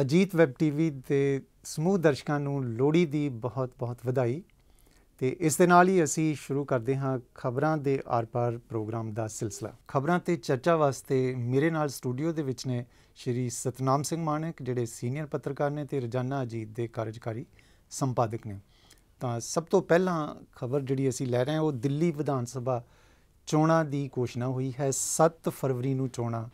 Ajit web TV ਦੇ ਸਮੂਹ ਦਰਸ਼ਕਾਂ ਨੂੰ ਲੋਹੜੀ ਦੀ ਬਹੁਤ-ਬਹੁਤ ਵਧਾਈ ਤੇ ਇਸ ਦੇ ਨਾਲ ਹੀ ਅਸੀਂ ਸ਼ੁਰੂ ਕਰਦੇ ਹਾਂ ਖਬਰਾਂ ਦੇ ਆਰ-ਪਾਰ ਪ੍ਰੋਗਰਾਮ ਦਾ ਸਿਲਸਿਲਾ ਖਬਰਾਂ ਤੇ ਚਰਚਾ ਵਾਸਤੇ ਮੇਰੇ ਨਾਲ ਸਟੂਡੀਓ ਦੇ ਵਿੱਚ ਨੇ ਸ਼੍ਰੀ ਸਤਨਾਮ ਸਿੰਘ ਮਾਨਕ ਜਿਹੜੇ ਸੀਨੀਅਰ ਪੱਤਰਕਾਰ ਨੇ ਤੇ ਰਜਾਨਾ ਅਜੀਤ ਦੇ ਕਾਰਜਕਾਰੀ ਸੰਪਾਦਕ ਨੇ ਤਾਂ ਸਭ ਤੋਂ ਪਹਿਲਾਂ ਖਬਰ ਜਿਹੜੀ ਅਸੀਂ ਲੈ ਰਹੇ ਹਾਂ ਉਹ ਦਿੱਲੀ ਵਿਧਾਨ ਸਭਾ ਚੋਣਾਂ ਦੀ ਘੋਸ਼ਣਾ ਹੋਈ ਹੈ 7 ਫਰਵਰੀ ਨੂੰ ਚੋਣਾਂ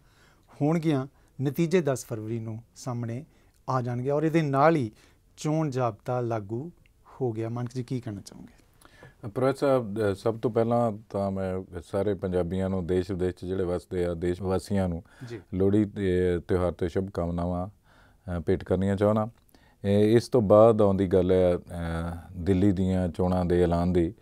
ਹੋਣਗੀਆਂ ਨਤੀਜੇ 10 ਫਰਵਰੀ ਨੂੰ ਸਾਹਮਣੇ ਆ ਜਾਣਗੇ ਔਰ ਇਹਦੇ ਨਾਲ ਹੀ ਚੋਣ ਜਾਬਤਾ ਲਾਗੂ ਹੋ ਗਿਆ ਮਨਕ ਜੀ ਕੀ ਕਹਿਣਾ ਚਾਹੋਗੇ ਪ੍ਰੋਫੈਸਰ ਸਾਹਿਬ ਸਭ ਤੋਂ ਪਹਿਲਾਂ ਤਾਂ ਮੈਂ ਸਾਰੇ ਪੰਜਾਬੀਆਂ ਨੂੰ ਦੇਸ਼ ਵਿਦੇਸ਼ 'ਚ ਜਿਹੜੇ ਵਸਦੇ ਆ ਦੇਸ਼ ਵਾਸੀਆਂ ਨੂੰ ਲੋਹੜੀ ਤਿਉਹਾਰ ਤੇ ਸ਼ੁਭ ਕਾਮਨਾਵਾਂ ਭੇਟ ਕਰਨੀਆਂ ਚਾਹਣਾ ਇਸ ਤੋਂ ਬਾਅਦ ਆਉਂਦੀ ਗੱਲ ਹੈ ਦਿੱਲੀ ਦੀਆਂ ਚੋਣਾਂ ਦੇ ਐਲਾਨ ਦੀ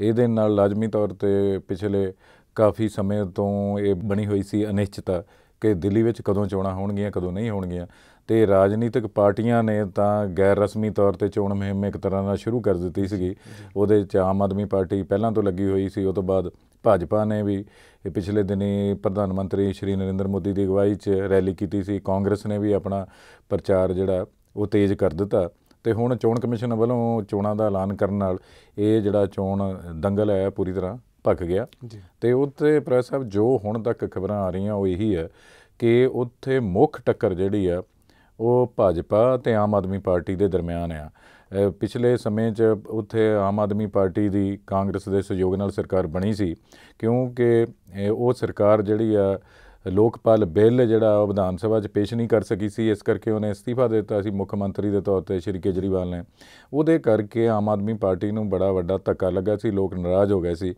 ਇਹਦੇ ਨਾਲ ਲਾਜ਼ਮੀ ਤੌਰ ਤੇ ਪਿਛਲੇ ਕਾਫੀ ਸਮੇਂ ਤੋਂ ਇਹ ਬਣੀ ਹੋਈ ਸੀ ਅਨਿਸ਼ਚਿਤਤਾ ਕਿ ਦਿੱਲੀ ਵਿੱਚ ਕਦੋਂ ਚੋਣਾਂ ਹੋਣਗੀਆਂ ਕਦੋਂ ਨਹੀਂ ਹੋਣਗੀਆਂ ਤੇ ਰਾਜਨੀਤਿਕ ਪਾਰਟੀਆਂ ਨੇ ਤਾਂ ਗੈਰ ਰਸਮੀ ਤੌਰ ਤੇ ਚੋਣ ਮਹਿੰਮ ਇੱਕ ਤਰ੍ਹਾਂ ਨਾਲ ਸ਼ੁਰੂ ਕਰ ਦਿੱਤੀ ਸੀਗੀ ਉਹਦੇ ਚ ਆਮ ਆਦਮੀ ਪਾਰਟੀ ਪਹਿਲਾਂ ਤੋਂ ਲੱਗੀ ਹੋਈ ਸੀ ਉਸ ਤੋਂ ਬਾਅਦ ਭਾਜਪਾ ਨੇ ਵੀ ਇਹ ਪਿਛਲੇ ਦਿਨੀ ਪ੍ਰਧਾਨ ਮੰਤਰੀ ਸ਼੍ਰੀ ਨਰਿੰਦਰ ਮੋਦੀ ਦੀ ਅਗਵਾਈ 'ਚ ਰੈਲੀ ਕੀਤੀ ਸੀ ਕਾਂਗਰਸ ਨੇ ਵੀ ਆਪਣਾ ਪ੍ਰਚਾਰ ਜਿਹੜਾ ਉਹ ਤੇਜ਼ ਕਰ ਦਿੱਤਾ ਤੇ ਹੁਣ ਚੋਣ ਕਮਿਸ਼ਨ ਵੱਲੋਂ ਚੋਣਾਂ ਦਾ ਐਲਾਨ ਕਰਨ ਨਾਲ ਇਹ ਜਿਹੜਾ ਚੋਣ ਦੰਗਲ ਹੈ ਪੂਰੀ ਤਰ੍ਹਾਂ ਭੱਕ ਗਿਆ ਤੇ ਉੱਤੇ ਪ੍ਰੈਸ ਸਾਹਿਬ ਜੋ ਹੁਣ ਤੱਕ ਖਬਰਾਂ ਆ ਰਹੀਆਂ ਉਹ ਇਹੀ ਹੈ ਕਿ ਉੱਥੇ ਮੁੱਖ ਟੱਕਰ ਜਿਹੜੀ ਆ ਉਹ ਭਾਜਪਾ ਤੇ ਆਮ ਆਦਮੀ ਪਾਰਟੀ ਦੇ ਦਰਮਿਆਨ ਆ ਪਿਛਲੇ ਸਮੇਂ 'ਚ ਉੱਥੇ ਆਮ ਆਦਮੀ ਪਾਰਟੀ ਦੀ ਕਾਂਗਰਸ ਦੇ ਸਹਿਯੋਗ ਨਾਲ ਸਰਕਾਰ ਬਣੀ ਸੀ ਕਿਉਂਕਿ ਉਹ ਸਰਕਾਰ ਜਿਹੜੀ ਆ ਲੋਕਪਾਲ ਬਿੱਲ ਜਿਹੜਾ ਉਹ ਵਿਧਾਨ ਸਭਾ 'ਚ ਪੇਸ਼ ਨਹੀਂ ਕਰ ਸਕੀ ਸੀ ਇਸ ਕਰਕੇ ਉਹਨੇ ਅਸਤੀਫਾ ਦਿੱਤਾ ਸੀ ਮੁੱਖ ਮੰਤਰੀ ਦੇ ਤੌਰ ਤੇ ਸ਼੍ਰੀ ਕੇਜਰੀਵਾਲ ਨੇ ਉਹਦੇ ਕਰਕੇ ਆਮ ਆਦਮੀ ਪਾਰਟੀ ਨੂੰ ਬੜਾ ਵੱਡਾ ਧੱਕਾ ਲੱਗਾ ਸੀ ਲੋਕ ਨਾਰਾਜ਼ ਹੋ ਗਏ ਸੀ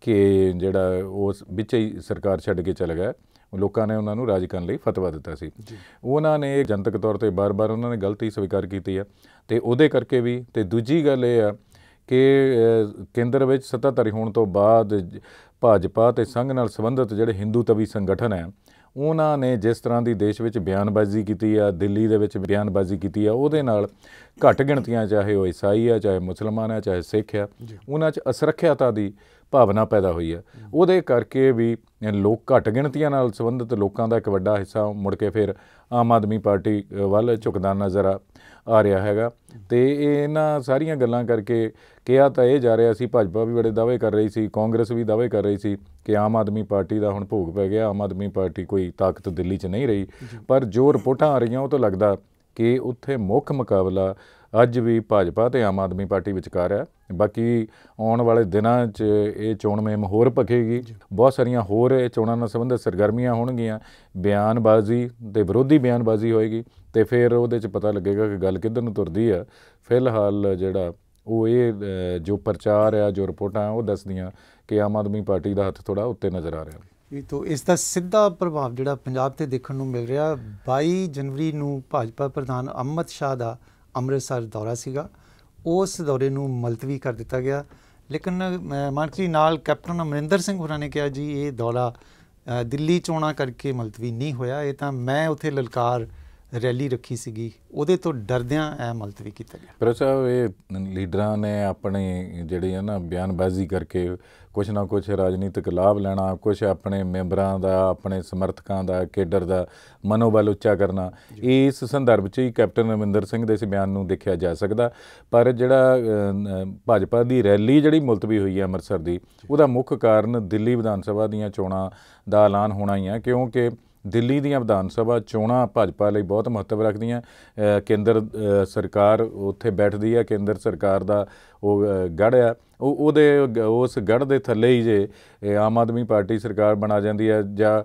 ਕਿ ਜਿਹੜਾ ਉਸ ਵਿੱਚ ਹੀ ਸਰਕਾਰ ਛੱਡ ਕੇ ਚਲ ਗਿਆ ਲੋਕਾਂ ਨੇ ਉਹਨਾਂ ਨੂੰ ਰਾਜ ਕਰਨ ਲਈ ਫਤਵਾ ਦਿੱਤਾ ਸੀ ਉਹਨਾਂ ਨੇ ਜਨਤਕ ਤੌਰ ਤੇ ਬਾਰ-ਬਾਰ ਉਹਨਾਂ ਨੇ ਗਲਤੀ ਸਵੀਕਾਰ ਕੀਤੀ ਹੈ ਤੇ ਉਹਦੇ ਕਰਕੇ ਵੀ ਤੇ ਦੂਜੀ ਗੱਲ ਇਹ ਆ ਕਿ ਕੇਂਦਰ ਵਿੱਚ ਸੱਤਾਧਾਰੀ ਹੋਣ ਤੋਂ ਬਾਅਦ ਭਾਜਪਾ ਤੇ ਸੰਘ ਨਾਲ ਸੰਬੰਧਿਤ ਜਿਹੜੇ ਹਿੰਦੂ ਤਵੀ ਸੰਗਠਨ ਹੈ ਉਹਨਾਂ ਨੇ ਜਿਸ ਤਰ੍ਹਾਂ ਦੀ ਦੇਸ਼ ਵਿੱਚ ਬਿਆਨਬਾਜ਼ੀ ਕੀਤੀ ਆ ਦਿੱਲੀ ਦੇ ਵਿੱਚ ਬਿਆਨਬਾਜ਼ੀ ਕੀਤੀ ਆ ਉਹਦੇ ਨਾਲ ਘੱਟ ਗਿਣਤੀਆਂ ਚਾਹੇ ਉਹ ਈਸਾਈ ਆ ਚਾਹੇ ਮੁਸਲਮਾਨ ਆ ਚਾਹੇ ਸਿੱਖ ਆ ਉਹਨਾਂ 'ਚ ਅਸਰਖਿਆਤਾ ਦੀ ਭਾਵਨਾ ਪੈਦਾ ਹੋਈ ਹੈ ਉਹਦੇ ਕਰਕੇ ਵੀ ਲੋਕ ਘਟ ਗਿਣਤੀਆਂ ਨਾਲ ਸੰਬੰਧਿਤ ਲੋਕਾਂ ਦਾ ਇੱਕ ਵੱਡਾ ਹਿੱਸਾ ਮੁੜ ਕੇ ਫਿਰ ਆਮ ਆਦਮੀ ਪਾਰਟੀ ਵੱਲ ਝੁਕਦਾ ਨਜ਼ਰ ਆ ਆ ਰਿਹਾ ਹੈਗਾ ਤੇ ਇਹਨਾਂ ਸਾਰੀਆਂ ਗੱਲਾਂ ਕਰਕੇ ਕਿਹਾ ਤਾਂ ਇਹ ਜਾ ਰਿਹਾ ਸੀ ਭਾਜਪਾ ਵੀ ਬੜੇ ਦਾਅਵੇ ਕਰ ਰਹੀ ਸੀ ਕਾਂਗਰਸ ਵੀ ਦਾਅਵੇ ਕਰ ਰਹੀ ਸੀ ਕਿ ਆਮ ਆਦਮੀ ਪਾਰਟੀ ਦਾ ਹੁਣ ਭੋਗ ਪੈ ਗਿਆ ਆਮ ਆਦਮੀ ਪਾਰਟੀ ਕੋਈ ਤਾਕਤ ਦਿੱਲੀ 'ਚ ਨਹੀਂ ਰਹੀ ਪਰ ਜੋ ਰਿਪੋਰਟਾਂ ਆ ਰਹੀਆਂ ਉਹ ਤੋਂ ਲੱਗਦਾ ਕਿ ਉੱਥੇ ਮੁੱਖ ਮੁਕਾਬਲਾ ਅੱਜ ਵੀ ਭਾਜਪਾ ਤੇ ਆਮ ਆਦਮੀ ਪਾਰਟੀ ਵਿਚਕਾਰ ਹੈ ਬਾਕੀ ਆਉਣ ਵਾਲੇ ਦਿਨਾਂ 'ਚ ਇਹ ਚੋਣ ਮੇਮ ਹੋਰ ਭਖੇਗੀ ਬਹੁਤ ਸਾਰੀਆਂ ਹੋਰ ਇਹ ਚੋਣਾਂ ਨਾਲ ਸੰਬੰਧਿਤ ਸਰਗਰਮੀਆਂ ਹੋਣਗੀਆਂ ਬਿਆਨਬਾਜ਼ੀ ਤੇ ਵਿਰੋਧੀ ਬਿਆਨਬਾਜ਼ੀ ਹੋਏਗੀ ਤੇ ਫਿਰ ਉਹਦੇ 'ਚ ਪਤਾ ਲੱਗੇਗਾ ਕਿ ਗੱਲ ਕਿੱਧਰ ਨੂੰ ਤੁਰਦੀ ਹੈ ਫਿਲਹਾਲ ਜਿਹੜਾ ਉਹ ਇਹ ਜੋ ਪ੍ਰਚਾਰ ਆ ਜੋ ਰਿਪੋਰਟਾਂ ਉਹ ਦੱਸਦੀਆਂ ਕਿ ਆਮ ਆਦਮੀ ਪਾਰਟੀ ਦਾ ਹੱਥ ਥੋੜਾ ਉੱਤੇ ਨਜ਼ਰ ਆ ਰਿਹਾ ਇਹ ਤੋਂ ਇਸ ਦਾ ਸਿੱਧਾ ਪ੍ਰਭਾਵ ਜਿਹੜਾ ਪੰਜਾਬ ਤੇ ਦੇਖਣ ਨੂੰ ਮਿਲ ਰਿਹਾ 22 ਜਨਵਰੀ ਨੂੰ ਭਾਜਪਾ ਪ੍ਰਧਾਨ ਅਮਿਤ ਸ਼ਾਹ ਦਾ ਅੰਮ੍ਰਿਤਸਰ ਦੌਰਾ ਸੀਗਾ ਉਸ ਦੌਰੇ ਨੂੰ ਮਲਤਵੀ ਕਰ ਦਿੱਤਾ ਗਿਆ ਲੇਕਿਨ ਮਾਨਕੀ ਨਾਲ ਕੈਪਟਨ ਅਮਰਿੰਦਰ ਸਿੰਘ ਹੋਰਾਂ ਨੇ ਕਿਹਾ ਜੀ ਇਹ ਦੌਰਾ ਦਿੱਲੀ ਚੋਣਾ ਕਰਕੇ ਮਲਤਵੀ ਨਹੀਂ ਹੋਇਆ ਇਹ ਤਾਂ ਮੈਂ ਉੱਥੇ ਲਲਕਾਰ ਰੈਲੀ ਰੱਖੀ ਸੀਗੀ ਉਹਦੇ ਤੋਂ ਡਰਦਿਆਂ ਇਹ ਮਲਤਵੀ ਕੀਤਾ ਗਿਆ ਪਰ ਸਾਹਿਬ ਇਹ ਲੀਡਰਾਂ ਨੇ ਆਪਣੇ ਜਿਹੜੇ ਆ ਨਾ ਬਿਆਨਬਾਜ਼ੀ ਕਰਕੇ ਕੁਝ ਨਾ ਕੁਝ ਰਾਜਨੀਤਿਕ ਲਾਭ ਲੈਣਾ ਕੁਝ ਆਪਣੇ ਮੈਂਬਰਾਂ ਦਾ ਆਪਣੇ ਸਮਰਥਕਾਂ ਦਾ ਕੇਡਰ ਦਾ ਮਨੋਬਲ ਉੱਚਾ ਕਰਨਾ ਇਸ ਸੰਦਰਭ 'ਚ ਹੀ ਕੈਪਟਨ ਅਮਰਿੰਦਰ ਸਿੰਘ ਦੇ ਇਸ ਬਿਆਨ ਨੂੰ ਦੇਖਿਆ ਜਾ ਸਕਦਾ ਪਰ ਜਿਹੜਾ ਭਾਜਪਾ ਦੀ ਰੈਲੀ ਜਿਹੜੀ ਮੁਲਤਵੀ ਹੋਈ ਹੈ ਅੰਮ੍ਰਿਤਸਰ ਦੀ ਉਹਦਾ ਮੁੱਖ ਕਾਰਨ ਦਿੱਲੀ ਵਿਧਾਨ ਸਭਾ ਦੀਆਂ ਚੋਣਾਂ ਦਾ ਐਲਾਨ ਹੋਣਾ ਹੀ ਹੈ ਕਿਉਂਕਿ ਦਿੱਲੀ ਦੀਆਂ ਵਿਧਾਨ ਸਭਾ ਚੋਣਾਂ ਭਾਜਪਾ ਲਈ ਬਹੁਤ ਮਹੱਤਵ ਰੱਖਦੀਆਂ ਕੇਂਦਰ ਸਰਕਾਰ ਉੱਥੇ ਬੈਠਦੀ ਹੈ ਕੇਂਦਰ ਸਰਕਾਰ ਦਾ ਉਹ ਗੜ ਹੈ ਉਹ ਉਹਦੇ ਉਸ ਗੜ ਦੇ ਥੱਲੇ ਹੀ ਜੇ ਆਮ ਆਦਮੀ ਪਾਰਟੀ ਸਰਕਾਰ ਬਣਾ ਜਾਂਦੀ ਹੈ ਜਾਂ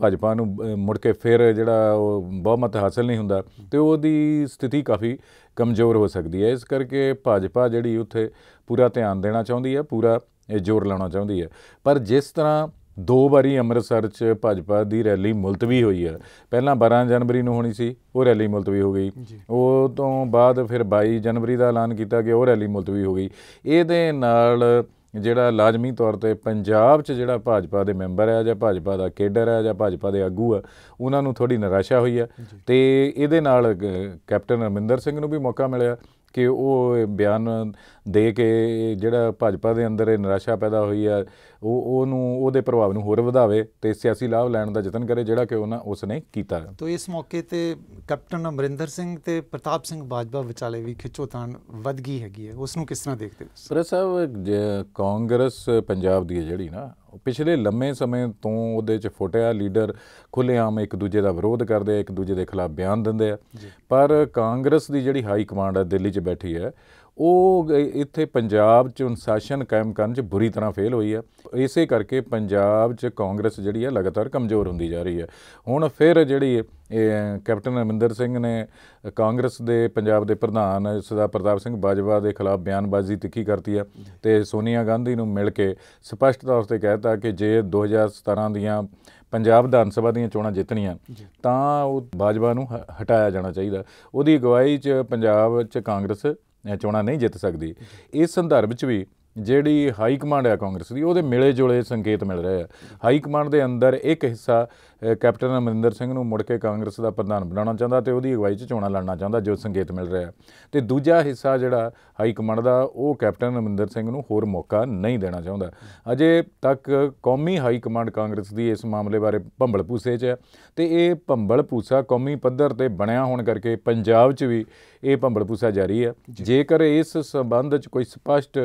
ਭਾਜਪਾ ਨੂੰ ਮੁੜ ਕੇ ਫਿਰ ਜਿਹੜਾ ਉਹ ਬਹੁਮਤ ਹਾਸਲ ਨਹੀਂ ਹੁੰਦਾ ਤੇ ਉਹਦੀ ਸਥਿਤੀ ਕਾਫੀ ਕਮਜ਼ੋਰ ਹੋ ਸਕਦੀ ਹੈ ਇਸ ਕਰਕੇ ਭਾਜਪਾ ਜਿਹੜੀ ਉੱਥੇ ਪੂਰਾ ਧਿਆਨ ਦੇਣਾ ਚਾਹੁੰਦੀ ਹੈ ਪੂਰਾ ਜ਼ੋਰ ਲਾਉਣਾ ਚਾਹੁੰਦੀ ਹੈ ਪਰ ਜਿਸ ਤਰ੍ਹਾਂ ਦੋ ਵਾਰੀ ਅੰਮ੍ਰਿਤਸਰ 'ਚ ਭਾਜਪਾ ਦੀ ਰੈਲੀ ਮੁਲਤਵੀ ਹੋਈ ਹੈ ਪਹਿਲਾਂ 12 ਜਨਵਰੀ ਨੂੰ ਹੋਣੀ ਸੀ ਉਹ ਰੈਲੀ ਮੁਲਤਵੀ ਹੋ ਗਈ ਉਹ ਤੋਂ ਬਾਅਦ ਫਿਰ 22 ਜਨਵਰੀ ਦਾ ਐਲਾਨ ਕੀਤਾ ਗਿਆ ਉਹ ਰੈਲੀ ਮੁਲਤਵੀ ਹੋ ਗਈ ਇਹਦੇ ਨਾਲ ਜਿਹੜਾ ਲਾਜ਼ਮੀ ਤੌਰ ਤੇ ਪੰਜਾਬ 'ਚ ਜਿਹੜਾ ਭਾਜਪਾ ਦੇ ਮੈਂਬਰ ਆ ਜਾਂ ਭਾਜਪਾ ਦਾ ਕੇਡਰ ਆ ਜਾਂ ਭਾਜਪਾ ਦੇ ਆਗੂ ਆ ਉਹਨਾਂ ਨੂੰ ਥੋੜੀ ਨਿਰਾਸ਼ਾ ਹੋਈ ਹੈ ਤੇ ਇਹਦੇ ਨਾਲ ਕੈਪਟਨ ਅਮਿੰਦਰ ਸਿੰਘ ਨੂੰ ਵੀ ਮੌਕਾ ਮਿਲਿਆ ਕਿ ਉਹ ਬਿਆਨ ਦੇ ਕੇ ਜਿਹੜਾ ਭਾਜਪਾ ਦੇ ਅੰਦਰ ਇਹ ਨਿਰਾਸ਼ਾ ਪੈਦਾ ਹੋਈ ਆ ਉਹ ਉਹਨੂੰ ਉਹਦੇ ਪ੍ਰਭਾਵ ਨੂੰ ਹੋਰ ਵਧਾਵੇ ਤੇ ਸਿਆਸੀ ਲਾਭ ਲੈਣ ਦਾ ਯਤਨ ਕਰੇ ਜਿਹੜਾ ਕਿ ਉਹਨਾਂ ਉਸਨੇ ਕੀਤਾ ਤੋ ਇਸ ਮੌਕੇ ਤੇ ਕੈਪਟਨ ਅਮਰਿੰਦਰ ਸਿੰਘ ਤੇ ਪ੍ਰਤਾਪ ਸਿੰਘ ਬਾਜਵਾ ਵਿਚਾਲੇ ਵੀ ਖਿੱਚੋਤਾਣ ਵੱਧ ਗਈ ਹੈਗੀ ਹੈ ਉਸ ਨੂੰ ਕਿਸ ਤਰ੍ਹਾਂ ਦੇਖਦੇ ਹੋ ਸਰ ਸਾਹਿਬ ਕਾਂਗਰਸ ਪੰਜਾਬ ਦੀ ਜਿਹੜੀ ਨਾ ਪਿਛਲੇ ਲੰਮੇ ਸਮੇਂ ਤੋਂ ਉਹਦੇ ਚ ਫੋਟਿਆ ਲੀਡਰ ਖੁੱਲੇਆਮ ਇੱਕ ਦੂਜੇ ਦਾ ਵਿਰੋਧ ਕਰਦੇ ਆ ਇੱਕ ਦੂਜੇ ਦੇ ਖਿਲਾਫ ਬਿਆਨ ਦਿੰਦੇ ਆ ਪਰ ਕਾਂਗਰਸ ਦੀ ਜਿਹੜੀ ਹਾਈ ਕਮਾਂਡ ਆ ਦਿੱਲੀ 'ਚ ਬੈਠੀ ਹੈ ਉਹ ਇੱਥੇ ਪੰਜਾਬ 'ਚ ਅਨੁਸ਼ਾਸਨ ਕਾਇਮ ਕਰਨ 'ਚ ਬੁਰੀ ਤਰ੍ਹਾਂ ਫੇਲ ਹੋਈ ਹੈ ਇਸੇ ਕਰਕੇ ਪੰਜਾਬ 'ਚ ਕਾਂਗਰਸ ਜਿਹੜੀ ਹੈ ਲਗਾਤਾਰ ਕਮਜ਼ੋਰ ਹੁੰਦੀ ਜਾ ਰਹੀ ਹੈ ਹੁਣ ਫਿਰ ਜਿਹੜੀ ਕੈਪਟਨ ਅਮਿੰਦਰ ਸਿੰਘ ਨੇ ਕਾਂਗਰਸ ਦੇ ਪੰਜਾਬ ਦੇ ਪ੍ਰਧਾਨ ਸਰਦਾਰ ਪ੍ਰਤਾਪ ਸਿੰਘ ਬਾਜਵਾ ਦੇ ਖਿਲਾਫ ਬਿਆਨਬਾਜ਼ੀ ਤਿੱਖੀ ਕਰਤੀ ਹੈ ਤੇ ਸੋਨੀਆ ਗਾਂਧੀ ਨੂੰ ਮਿਲ ਕੇ ਸਪਸ਼ਟ ਤੌਰ ਤੇ ਕਹਿਤਾ ਕਿ ਜੇ 2017 ਦੀਆਂ ਪੰਜਾਬ ਵਿਧਾਨ ਸਭਾ ਦੀਆਂ ਚੋਣਾਂ ਜਿੱਤਣੀਆਂ ਤਾਂ ਉਹ ਬਾਜਵਾ ਨੂੰ ਹਟਾਇਆ ਜਾਣਾ ਚਾਹੀਦਾ ਉਹਦੀ ਅਗਵਾਈ 'ਚ ਪੰਜਾਬ 'ਚ ਕਾਂਗਰਸ ਚੋਣਾਂ ਨਹੀਂ ਜਿੱਤ ਸਕਦੀ ਇਸ ਸੰਦਰਭ ਵਿੱਚ ਵੀ ਜਿਹੜੀ ਹਾਈ ਕਮਾਂਡ ਹੈ ਕਾਂਗਰਸ ਦੀ ਉਹਦੇ ਮਿਲੇ ਜੁਲੇ ਸੰਕੇਤ ਮਿਲ ਰਹੇ ਆ ਹਾਈ ਕਮਾਂਡ ਦੇ ਅੰਦਰ ਇੱਕ ਹਿੱਸਾ ਕੈਪਟਨ ਅਮਰਿੰਦਰ ਸਿੰਘ ਨੂੰ ਮੁੜ ਕੇ ਕਾਂਗਰਸ ਦਾ ਪ੍ਰਧਾਨ ਬਣਾਉਣਾ ਚਾਹੁੰਦਾ ਤੇ ਉਹਦੀ ਅਗਵਾਈ 'ਚ ਚੋਣਾਂ ਲੜਨਾ ਚਾਹੁੰਦਾ ਜੋ ਸੰਕੇਤ ਮਿਲ ਰਿਹਾ ਤੇ ਦੂਜਾ ਹਿੱਸਾ ਜਿਹੜਾ ਹਾਈ ਕਮਾਂਡ ਦਾ ਉਹ ਕੈਪਟਨ ਅਮਰਿੰਦਰ ਸਿੰਘ ਨੂੰ ਹੋਰ ਮੌਕਾ ਨਹੀਂ ਦੇਣਾ ਚਾਹੁੰਦਾ ਅਜੇ ਤੱਕ ਕੌਮੀ ਹਾਈ ਕਮਾਂਡ ਕਾਂਗਰਸ ਦੀ ਇਸ ਮਾਮਲੇ ਬਾਰੇ ਭੰਬਲ ਪੂਸੇ 'ਚ ਹੈ ਤੇ ਇਹ ਭੰਬਲ ਪੂਸਾ ਕੌਮੀ ਪੱਧਰ ਤੇ ਬਣਿਆ ਹੋਣ ਕਰਕੇ ਪੰਜਾਬ 'ਚ ਵੀ ਇਹ ਭੰਬਲ ਪੂਸਾ ਜਾਰੀ ਹੈ ਜੇਕਰ ਇਸ ਸਬੰਧ 'ਚ ਕੋਈ ਸਪਸ਼ਟ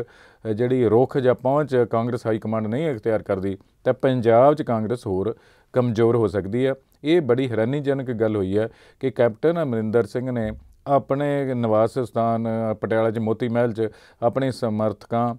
ਜਿਹੜੀ ਰੁਖ ਜਾਂ ਪਹੁੰਚ ਕਾਂਗਰਸ ਹਾਈ ਕਮਾਂਡ ਨਹੀਂ ਇਖਤਿਆਰ ਕਰਦੀ ਤਾਂ ਪੰਜਾਬ 'ਚ ਕਾਂਗਰਸ ਹੋਰ ਕਮਜ਼ੋਰ ਹੋ ਸਕਦੀ ਹੈ ਇਹ ਬੜੀ ਹੈਰਾਨੀਜਨਕ ਗੱਲ ਹੋਈ ਹੈ ਕਿ ਕੈਪਟਨ ਅਮਰਿੰਦਰ ਸਿੰਘ ਨੇ ਆਪਣੇ ਨਿਵਾਸ ਸਥਾਨ ਪਟਿਆਲਾ 'ਚ ਮੋਤੀ ਮਹਿਲ 'ਚ ਆਪਣੇ ਸਮਰਥਕਾਂ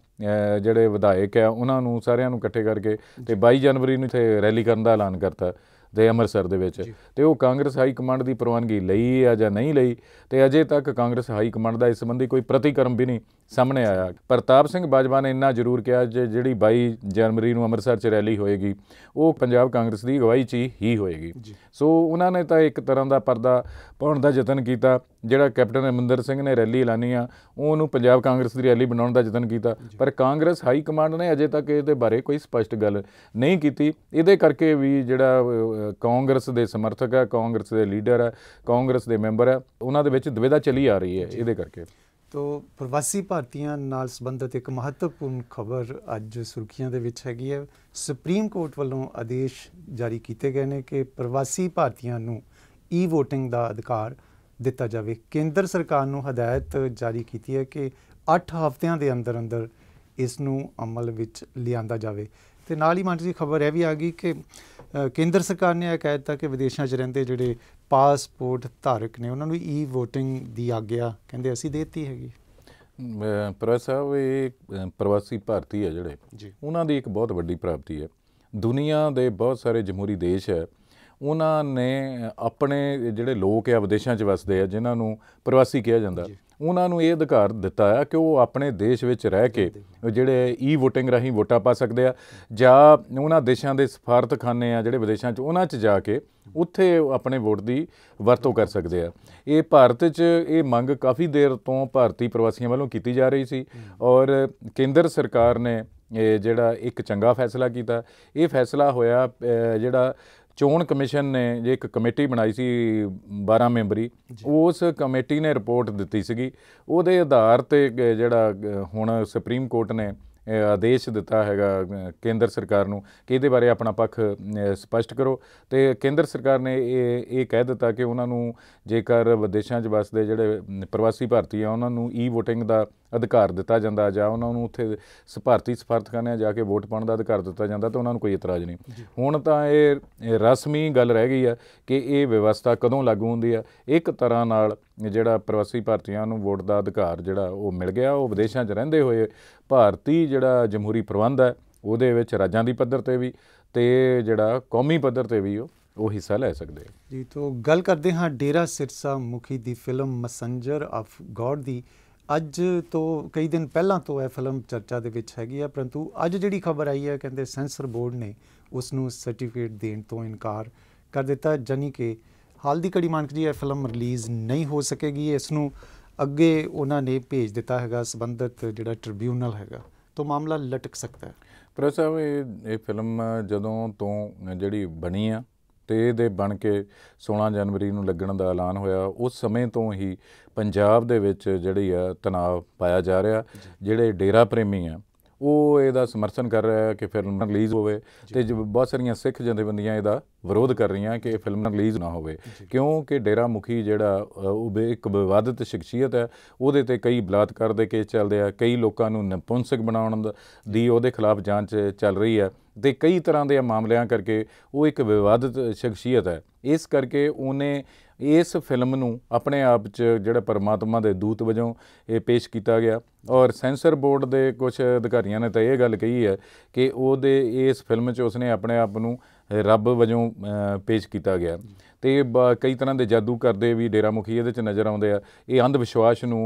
ਜਿਹੜੇ ਵਿਧਾਇਕ ਆ ਉਹਨਾਂ ਨੂੰ ਸਾਰਿਆਂ ਨੂੰ ਇਕੱਠੇ ਕਰਕੇ ਤੇ 22 ਜਨਵਰੀ ਨੂੰ ਇੱਥੇ ਰੈਲੀ ਕਰਨ ਦਾ ਐਲਾਨ ਕਰਤਾ ਦੇ ਅੰਮ੍ਰਿਤਸਰ ਦੇ ਵਿੱਚ ਤੇ ਉਹ ਕਾਂਗਰਸ ਹਾਈ ਕਮਾਂਡ ਦੀ ਪ੍ਰਵਾਨਗੀ ਲਈ ਆ ਜਾਂ ਨਹੀਂ ਲਈ ਤੇ ਅਜੇ ਤੱਕ ਕਾਂਗਰਸ ਹਾਈ ਕਮਾਂਡ ਦਾ ਇਸ ਸੰਬੰਧੀ ਕੋਈ ਪ੍ਰਤੀਕਰਮ ਵੀ ਨਹੀਂ ਸਾਹਮਣੇ ਆਇਆ ਪ੍ਰਤਾਪ ਸਿੰਘ ਬਾਜਵਾ ਨੇ ਇੰਨਾ ਜ਼ਰੂਰ ਕਿਹਾ ਜੇ ਜਿਹੜੀ 22 ਜਨਵਰੀ ਨੂੰ ਅੰਮ੍ਰਿਤਸਰ 'ਚ ਰੈਲੀ ਹੋਏਗੀ ਉਹ ਪੰਜਾਬ ਕਾਂਗਰਸ ਦੀ ਅਗਵਾਈ 'ਚ ਹੀ ਹੋਏਗੀ ਸੋ ਉਹਨਾਂ ਨੇ ਤਾਂ ਇੱਕ ਤਰ੍ਹਾਂ ਦਾ ਪਰਦਾ ਪਾਉਣ ਦਾ ਯਤਨ ਕੀਤਾ ਜਿਹੜਾ ਕੈਪਟਨ ਅਮਰਿੰਦਰ ਸਿੰਘ ਨੇ ਰੈਲੀ ਐਲਾਨੀ ਆ ਉਹਨੂੰ ਪੰਜਾਬ ਕਾਂਗਰਸ ਦੀ ਰੈਲੀ ਬਣਾਉਣ ਦਾ ਯਤਨ ਕੀਤਾ ਪਰ ਕਾਂਗਰਸ ਹਾਈ ਕਮਾਂਡ ਨੇ ਅਜੇ ਤੱਕ ਇਹਦੇ ਬਾਰੇ ਕੋਈ ਸਪਸ਼ਟ ਗੱਲ ਨਹੀਂ ਕੀਤੀ ਇਹਦੇ ਕਰਕੇ ਵੀ ਜਿਹੜਾ ਕਾਂਗਰਸ ਦੇ ਸਮਰਥਕ ਆ ਕਾਂਗਰਸ ਦੇ ਲੀਡਰ ਆ ਕਾਂਗਰਸ ਦੇ ਮੈਂਬਰ ਆ ਉਹਨਾਂ ਦੇ ਵਿੱਚ ਦੁਵਿਧਾ ਚਲੀ ਆ ਰਹੀ ਹੈ ਇਹਦੇ ਕਰਕੇ ਤੋਂ ਪ੍ਰਵਾਸੀ ਭਾਰਤੀਆਂ ਨਾਲ ਸੰਬੰਧਿਤ ਇੱਕ ਮਹੱਤਵਪੂਰਨ ਖਬਰ ਅੱਜ ਸੁਰਖੀਆਂ ਦੇ ਵਿੱਚ ਹੈਗੀ ਹੈ ਸੁਪਰੀਮ ਕੋਰਟ ਵੱਲੋਂ ਆਦੇਸ਼ ਜਾਰੀ ਕੀਤੇ ਗਏ ਨੇ ਕਿ ਪ੍ਰਵਾਸੀ ਭਾਰਤੀਆਂ ਨੂੰ ਈ VOTING ਦਾ ਅਧਿਕਾਰ ਦਿੱਤਾ ਜਾਵੇ ਕੇਂਦਰ ਸਰਕਾਰ ਨੂੰ ਹਦਾਇਤ ਜਾਰੀ ਕੀਤੀ ਹੈ ਕਿ 8 ਹਫ਼ਤਿਆਂ ਦੇ ਅੰਦਰ ਅੰਦਰ ਇਸ ਨੂੰ ਅਮਲ ਵਿੱਚ ਲਿਆਂਦਾ ਜਾਵੇ ਤੇ ਨਾਲ ਹੀ ਮਾਨ ਜੀ ਖਬਰ ਇਹ ਵੀ ਆ ਗਈ ਕਿ ਕੇਂਦਰ ਸਰਕਾਰ ਨੇ ਇਹ ਕਹਿ ਦਿੱਤਾ ਕਿ ਵਿਦੇਸ਼ਾਂ 'ਚ ਰਹਿੰਦੇ ਜਿਹੜੇ ਪਾਸਪੋਰਟ ਧਾਰਕ ਨੇ ਉਹਨਾਂ ਨੂੰ ਈ VOTING ਦੀ ਆਗਿਆ ਕਹਿੰਦੇ ਅਸੀਂ ਦੇਤੀ ਹੈਗੀ ਪ੍ਰਵਾਸੀ ਸਾਹਿਬ ਇਹ ਪ੍ਰਵਾਸੀ ਭਾਰਤੀ ਹੈ ਜਿਹੜੇ ਉਹਨਾਂ ਦੀ ਇੱਕ ਬਹੁਤ ਵੱਡੀ ਪ੍ਰਾਪਤੀ ਹੈ ਦੁਨੀਆ ਦੇ ਬਹੁਤ ਸਾਰੇ ਜਮਹੂਰੀ ਦੇਸ਼ ਹੈ ਉਹਨਾਂ ਨੇ ਆਪਣੇ ਜਿਹੜੇ ਲੋਕ ਆ ਵਿਦੇਸ਼ਾਂ 'ਚ ਵਸਦੇ ਆ ਜਿਨ੍ਹਾਂ ਨੂੰ ਪ੍ਰਵਾਸੀ ਕਿਹਾ ਜਾਂਦਾ ਉਹਨਾਂ ਨੂੰ ਇਹ ਅਧਿਕਾਰ ਦਿੱਤਾ ਆ ਕਿ ਉਹ ਆਪਣੇ ਦੇਸ਼ ਵਿੱਚ ਰਹਿ ਕੇ ਜਿਹੜੇ ਈ VOTING ਰਾਹੀਂ ਵੋਟਾਂ ਪਾ ਸਕਦੇ ਆ ਜਾਂ ਉਹਨਾਂ ਦੇਸ਼ਾਂ ਦੇ ਸਫਾਰਤਖਾਨੇ ਆ ਜਿਹੜੇ ਵਿਦੇਸ਼ਾਂ 'ਚ ਉਹਨਾਂ 'ਚ ਜਾ ਕੇ ਉੱਥੇ ਆਪਣੇ ਵੋਟ ਦੀ ਵਰਤੋਂ ਕਰ ਸਕਦੇ ਆ ਇਹ ਭਾਰਤ 'ਚ ਇਹ ਮੰਗ ਕਾਫੀ ਦੇਰ ਤੋਂ ਭਾਰਤੀ ਪ੍ਰਵਾਸੀਆਂ ਵੱਲੋਂ ਕੀਤੀ ਜਾ ਰਹੀ ਸੀ ਔਰ ਕੇਂਦਰ ਸਰਕਾਰ ਨੇ ਇਹ ਜਿਹੜਾ ਇੱਕ ਚੰਗਾ ਫੈਸਲਾ ਕੀਤਾ ਇਹ ਫੈਸਲਾ ਹੋਇਆ ਜਿਹੜਾ ਚੋਣ ਕਮਿਸ਼ਨ ਨੇ ਜੇ ਇੱਕ ਕਮੇਟੀ ਬਣਾਈ ਸੀ 12 ਮੈਂਬਰੀ ਉਸ ਕਮੇਟੀ ਨੇ ਰਿਪੋਰਟ ਦਿੱਤੀ ਸੀਗੀ ਉਹਦੇ ਆਧਾਰ ਤੇ ਜਿਹੜਾ ਹੁਣ ਸੁਪਰੀਮ ਕੋਰਟ ਨੇ ਆਦੇਸ਼ ਦਿੱਤਾ ਹੈਗਾ ਕੇਂਦਰ ਸਰਕਾਰ ਨੂੰ ਕਿ ਇਹਦੇ ਬਾਰੇ ਆਪਣਾ ਪੱਖ ਸਪਸ਼ਟ ਕਰੋ ਤੇ ਕੇਂਦਰ ਸਰਕਾਰ ਨੇ ਇਹ ਇਹ ਕਹਿ ਦਿੱਤਾ ਕਿ ਉਹਨਾਂ ਨੂੰ ਜੇਕਰ ਵਿਦੇਸ਼ਾਂ 'ਚ ਵਸਦੇ ਜਿਹੜੇ ਪ੍ਰਵਾਸੀ ਭਾਰਤੀ ਆ ਉਹਨਾਂ ਨੂੰ ਈ VOTING ਦਾ ਅਧਿਕਾਰ ਦਿੱਤਾ ਜਾਂਦਾ ਜਾਂ ਉਹਨਾਂ ਨੂੰ ਉੱਥੇ ਭਾਰਤੀ ਸਫਾਰਤਖਾਨਿਆਂ ਜਾ ਕੇ ਵੋਟ ਪਾਉਣ ਦਾ ਅਧਿਕਾਰ ਦਿੱਤਾ ਜਾਂਦਾ ਤਾਂ ਉਹਨਾਂ ਨੂੰ ਕੋਈ ਇਤਰਾਜ਼ ਨਹੀਂ ਹੁਣ ਤਾਂ ਇਹ ਰਸਮੀ ਗੱਲ ਰਹਿ ਗਈ ਆ ਕਿ ਇਹ ਵਿਵਸਥਾ ਕਦੋਂ ਲਾਗੂ ਹੁੰਦੀ ਆ ਇੱਕ ਤਰ੍ਹਾਂ ਨਾਲ ਜਿਹੜਾ ਪ੍ਰਵਾਸੀ ਭਾਰਤੀਆਂ ਨੂੰ ਵੋਟ ਦਾ ਅਧਿਕਾਰ ਜਿਹੜਾ ਉਹ ਮਿਲ ਗਿਆ ਉਹ ਵਿਦੇਸ਼ਾਂ 'ਚ ਰਹਿੰਦੇ ਹੋਏ ਭਾਰਤੀ ਜਿਹੜਾ ਜਮਹੂਰੀ ਪ੍ਰਬੰਧ ਹੈ ਉਹਦੇ ਵਿੱਚ ਰਾਜਾਂ ਦੀ ਪੱਧਰ ਤੇ ਵੀ ਤੇ ਜਿਹੜਾ ਕੌਮੀ ਪੱਧਰ ਤੇ ਵੀ ਉਹ ਉਹ ਹਿੱਸਾ ਲੈ ਸਕਦੇ ਜੀ ਤੋਂ ਗੱਲ ਕਰਦੇ ਹਾਂ ਡੇਰਾ ਸਿਰਸਾ ਮੁਖੀ ਦੀ ਫਿਲਮ ਮਸੰਜਰ ਆਫ ਗੋਡ ਦੀ ਅੱਜ ਤੋਂ ਕਈ ਦਿਨ ਪਹਿਲਾਂ ਤੋਂ ਇਹ ਫਿਲਮ ਚਰਚਾ ਦੇ ਵਿੱਚ ਹੈਗੀ ਆ ਪਰੰਤੂ ਅੱਜ ਜਿਹੜੀ ਖਬਰ ਆਈ ਹੈ ਕਹਿੰਦੇ ਸੈਂਸਰ ਬੋਰਡ ਨੇ ਉਸ ਨੂੰ ਸਰਟੀਫਿਕੇਟ ਦੇਣ ਤੋਂ ਇਨਕਾਰ ਕਰ ਦਿੱਤਾ ਜਾਨੀ ਕਿ ਹਾਲ ਦੀ ਕੜੀ ਮਾਨਕ ਜੀ ਇਹ ਫਿਲਮ ਰਿਲੀਜ਼ ਨਹੀਂ ਹੋ ਸਕੇਗੀ ਇਸ ਨੂੰ ਅੱਗੇ ਉਹਨਾਂ ਨੇ ਭੇਜ ਦਿੱਤਾ ਹੈਗਾ ਸਬੰਧਤ ਜਿਹੜਾ ਟ੍ਰਿਬਿਊਨਲ ਹੈਗਾ ਤੋਂ ਮਾਮਲਾ ਲਟਕ ਸਕਦਾ ਹੈ ਪ੍ਰੋਫੈਸਰ ਇਹ ਫਿਲਮ ਜਦੋਂ ਤੋਂ ਜਿਹੜੀ ਬਣੀ ਆ ਤੇ ਦੇ ਬਣ ਕੇ 16 ਜਨਵਰੀ ਨੂੰ ਲੱਗਣ ਦਾ ਐਲਾਨ ਹੋਇਆ ਉਸ ਸਮੇਂ ਤੋਂ ਹੀ ਪੰਜਾਬ ਦੇ ਵਿੱਚ ਜਿਹੜੀ ਆ ਤਣਾਅ ਪਾਇਆ ਜਾ ਰਿਹਾ ਜਿਹੜੇ ਡੇਰਾ ਪ੍ਰੇਮੀ ਆ ਉਹ ਇਹਦਾ ਸਮਰਥਨ ਕਰ ਰਿਹਾ ਕਿ ਫਿਲਮ ਰਿਲੀਜ਼ ਹੋਵੇ ਤੇ ਬਹੁਤ ਸਾਰੀਆਂ ਸਿੱਖ ਜਥੇਬੰਦੀਆਂ ਇਹਦਾ ਵਿਰੋਧ ਕਰ ਰਹੀਆਂ ਕਿ ਇਹ ਫਿਲਮ ਰਿਲੀਜ਼ ਨਾ ਹੋਵੇ ਕਿਉਂਕਿ ਡੇਰਾ ਮੁਖੀ ਜਿਹੜਾ ਉਹ ਇੱਕ ਵਿਵਾਦਿਤ ਸ਼ਖਸੀਅਤ ਹੈ ਉਹਦੇ ਤੇ ਕਈ ਬਲਾਤਕਾਰ ਦੇ ਕੇਸ ਚੱਲਦੇ ਆ ਕਈ ਲੋਕਾਂ ਨੂੰ ਨਪੁੰਸਕ ਬਣਾਉਣ ਦੀ ਉਹਦੇ ਖਿਲਾਫ ਜਾਂਚ ਚੱਲ ਰਹੀ ਹੈ ਦੇ ਕਈ ਤਰ੍ਹਾਂ ਦੇ ਮਾਮਲਿਆਂ ਕਰਕੇ ਉਹ ਇੱਕ ਵਿਵਾਦਿਤ ਸ਼ਖਸੀਅਤ ਹੈ ਇਸ ਕਰਕੇ ਉਹਨੇ ਇਸ ਫਿਲਮ ਨੂੰ ਆਪਣੇ ਆਪ 'ਚ ਜਿਹੜਾ ਪਰਮਾਤਮਾ ਦੇ ਦੂਤ ਵਜੋਂ ਇਹ ਪੇਸ਼ ਕੀਤਾ ਗਿਆ ਔਰ ਸੈਂਸਰ ਬੋਰਡ ਦੇ ਕੁਝ ਅਧਿਕਾਰੀਆਂ ਨੇ ਤਾਂ ਇਹ ਗੱਲ ਕਹੀ ਹੈ ਕਿ ਉਹਦੇ ਇਸ ਫਿਲਮ 'ਚ ਉਸਨੇ ਆਪਣੇ ਆਪ ਨੂੰ ਰੱਬ ਵਜੋਂ ਪੇਸ਼ ਕੀਤਾ ਗਿਆ ਤੇ ਕਈ ਤਰ੍ਹਾਂ ਦੇ ਜਾਦੂ ਕਰਦੇ ਵੀ ਡੇਰਾ ਮੁਖੀ ਇਹਦੇ ਚ ਨਜ਼ਰ ਆਉਂਦੇ ਆ ਇਹ ਅੰਧ ਵਿਸ਼ਵਾਸ ਨੂੰ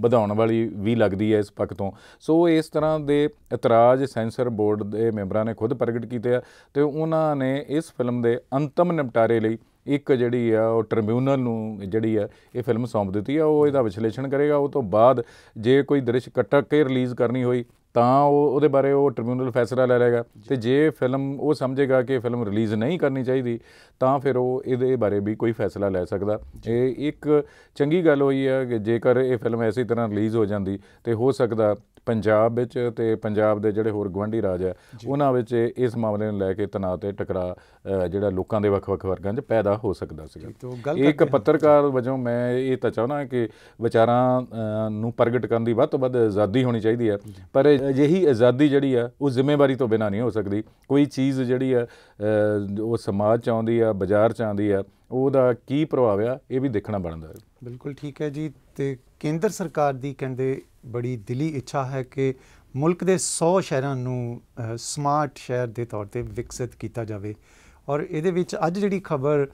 ਵਧਾਉਣ ਵਾਲੀ ਵੀ ਲੱਗਦੀ ਹੈ ਇਸ ਪੱਖ ਤੋਂ ਸੋ ਇਸ ਤਰ੍ਹਾਂ ਦੇ ਇਤਰਾਜ਼ ਸੈਂਸਰ ਬੋਰਡ ਦੇ ਮੈਂਬਰਾਂ ਨੇ ਖੁਦ ਪ੍ਰਗਟ ਕੀਤੇ ਆ ਤੇ ਉਹਨਾਂ ਨੇ ਇਸ ਫਿਲਮ ਦੇ ਅੰਤਮ ਨਿਪਟਾਰੇ ਲਈ ਇੱਕ ਜਿਹੜੀ ਆ ਉਹ ਟ੍ਰਿਬਿਊਨਲ ਨੂੰ ਜਿਹੜੀ ਆ ਇਹ ਫਿਲਮ ਸੌਂਪ ਦਿੱਤੀ ਆ ਉਹ ਇਹਦਾ ਵਿਸ਼ਲੇਸ਼ਣ ਕਰੇਗਾ ਉਹ ਤੋਂ ਬਾਅਦ ਜੇ ਕੋਈ ਦ੍ਰਿਸ਼ ਕਟਕ ਕੇ ਰਿਲੀਜ਼ ਕਰਨੀ ਹੋਈ ਤਾਂ ਉਹ ਉਹਦੇ ਬਾਰੇ ਉਹ ਟ੍ਰਿਬਿਊਨਲ ਫੈਸਲਾ ਲੈ ਲੇਗਾ ਤੇ ਜੇ ਫਿਲਮ ਉਹ ਸਮਝੇਗਾ ਕਿ ਫਿਲਮ ਰਿਲੀਜ਼ ਨਹੀਂ ਕਰਨੀ ਚਾਹੀਦੀ ਤਾਂ ਫਿਰ ਉਹ ਇਹਦੇ ਬਾਰੇ ਵੀ ਕੋਈ ਫੈਸਲਾ ਲੈ ਸਕਦਾ ਇਹ ਇੱਕ ਚੰਗੀ ਗੱਲ ਹੋਈ ਹੈ ਕਿ ਜੇਕਰ ਇਹ ਫਿਲਮ ਐਸੀ ਤਰ੍ਹਾਂ ਰਿਲੀਜ਼ ਹੋ ਜਾਂਦੀ ਤੇ ਹੋ ਸਕਦਾ ਪੰਜਾਬ ਵਿੱਚ ਤੇ ਪੰਜਾਬ ਦੇ ਜਿਹੜੇ ਹੋਰ ਗਵੰਡੀ ਰਾਜ ਹੈ ਉਹਨਾਂ ਵਿੱਚ ਇਸ ਮਾਮਲੇ ਨੂੰ ਲੈ ਕੇ ਤਣਾਅ ਤੇ ਟਕਰਾ ਜਿਹੜਾ ਲੋਕਾਂ ਦੇ ਵੱਖ-ਵੱਖ ਵਰਗਾਂ 'ਚ ਪੈਦਾ ਹੋ ਸਕਦਾ ਸੀਗਾ ਇੱਕ ਪੱਤਰਕਾਰ ਵਜੋਂ ਮੈਂ ਇਹ ਤਾਂ ਚਾਹੁੰਦਾ ਕਿ ਵਿਚਾਰਾਂ ਨੂੰ ਪ੍ਰਗਟ ਕਰਨ ਦੀ ਵੱਧ ਤੋਂ ਵੱਧ ਆਜ਼ਾਦੀ ਹੋਣੀ ਚਾਹੀਦੀ ਹੈ ਪਰ ਅਜਿਹੀ ਆਜ਼ਾਦੀ ਜਿਹੜੀ ਆ ਉਹ ਜ਼ਿੰਮੇਵਾਰੀ ਤੋਂ ਬਿਨਾ ਨਹੀਂ ਹੋ ਸਕਦੀ ਕੋਈ ਚੀਜ਼ ਜਿਹੜੀ ਆ ਉਹ ਸਮਾਜ ਚ ਆਉਂਦੀ ਆ ਬਾਜ਼ਾਰ ਚ ਆਉਂਦੀ ਆ ਉਹਦਾ ਕੀ ਪ੍ਰਭਾਵ ਆ ਇਹ ਵੀ ਦੇਖਣਾ ਬਣਦਾ ਹੈ ਬਿਲਕੁਲ ਠੀਕ ਹੈ ਜੀ ਤੇ ਕੇਂਦਰ ਸਰਕਾਰ ਦੀ ਕਹਿੰਦੇ ਬੜੀ ਦਿਲੀ ਇੱਛਾ ਹੈ ਕਿ ਮੁਲਕ ਦੇ 100 ਸ਼ਹਿਰਾਂ ਨੂੰ ਸਮਾਰਟ ਸ਼ਹਿਰ ਦੇ ਤੌਰ ਤੇ ਵਿਕਸਿਤ ਕੀਤਾ ਜਾਵੇ ਔਰ ਇਹਦੇ ਵਿੱਚ ਅੱਜ ਜਿਹੜੀ ਖਬਰ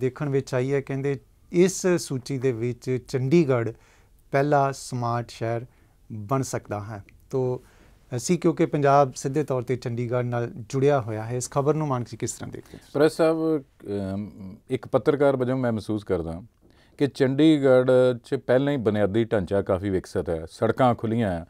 ਦੇਖਣ ਵਿੱਚ ਆਈ ਹੈ ਕਹਿੰਦੇ ਇਸ ਸੂਚੀ ਦੇ ਵਿੱਚ ਚੰਡੀਗੜ੍ਹ ਪਹਿਲਾ ਸਮਾਰਟ ਸ਼ਹਿਰ ਬਣ ਸਕਦਾ ਹੈ ਤੋਂ ਅਸੀਂ ਕਿਉਂਕਿ ਪੰਜਾਬ ਸਿੱਧੇ ਤੌਰ ਤੇ ਚੰਡੀਗੜ੍ਹ ਨਾਲ ਜੁੜਿਆ ਹੋਇਆ ਹੈ ਇਸ ਖਬਰ ਨੂੰ ਮਾਨਕ ਜੀ ਕਿਸ ਤਰ੍ਹਾਂ ਦੇਖਦੇ ਹੋ ਪ੍ਰੈਸ ਸਾਹਿਬ ਇੱਕ ਪੱਤਰਕਾਰ ਵਜੋਂ ਮੈਂ ਮਹਿਸੂਸ ਕਰਦਾ ਕਿ ਚੰਡੀਗੜ੍ਹ 'ਚ ਪਹਿਲਾਂ ਹੀ ਬੁਨਿਆਦੀ ਢਾਂਚਾ ਕਾਫੀ ਵਿਕਸਿਤ ਹੈ ਸੜਕਾਂ ਖੁੱਲੀਆਂ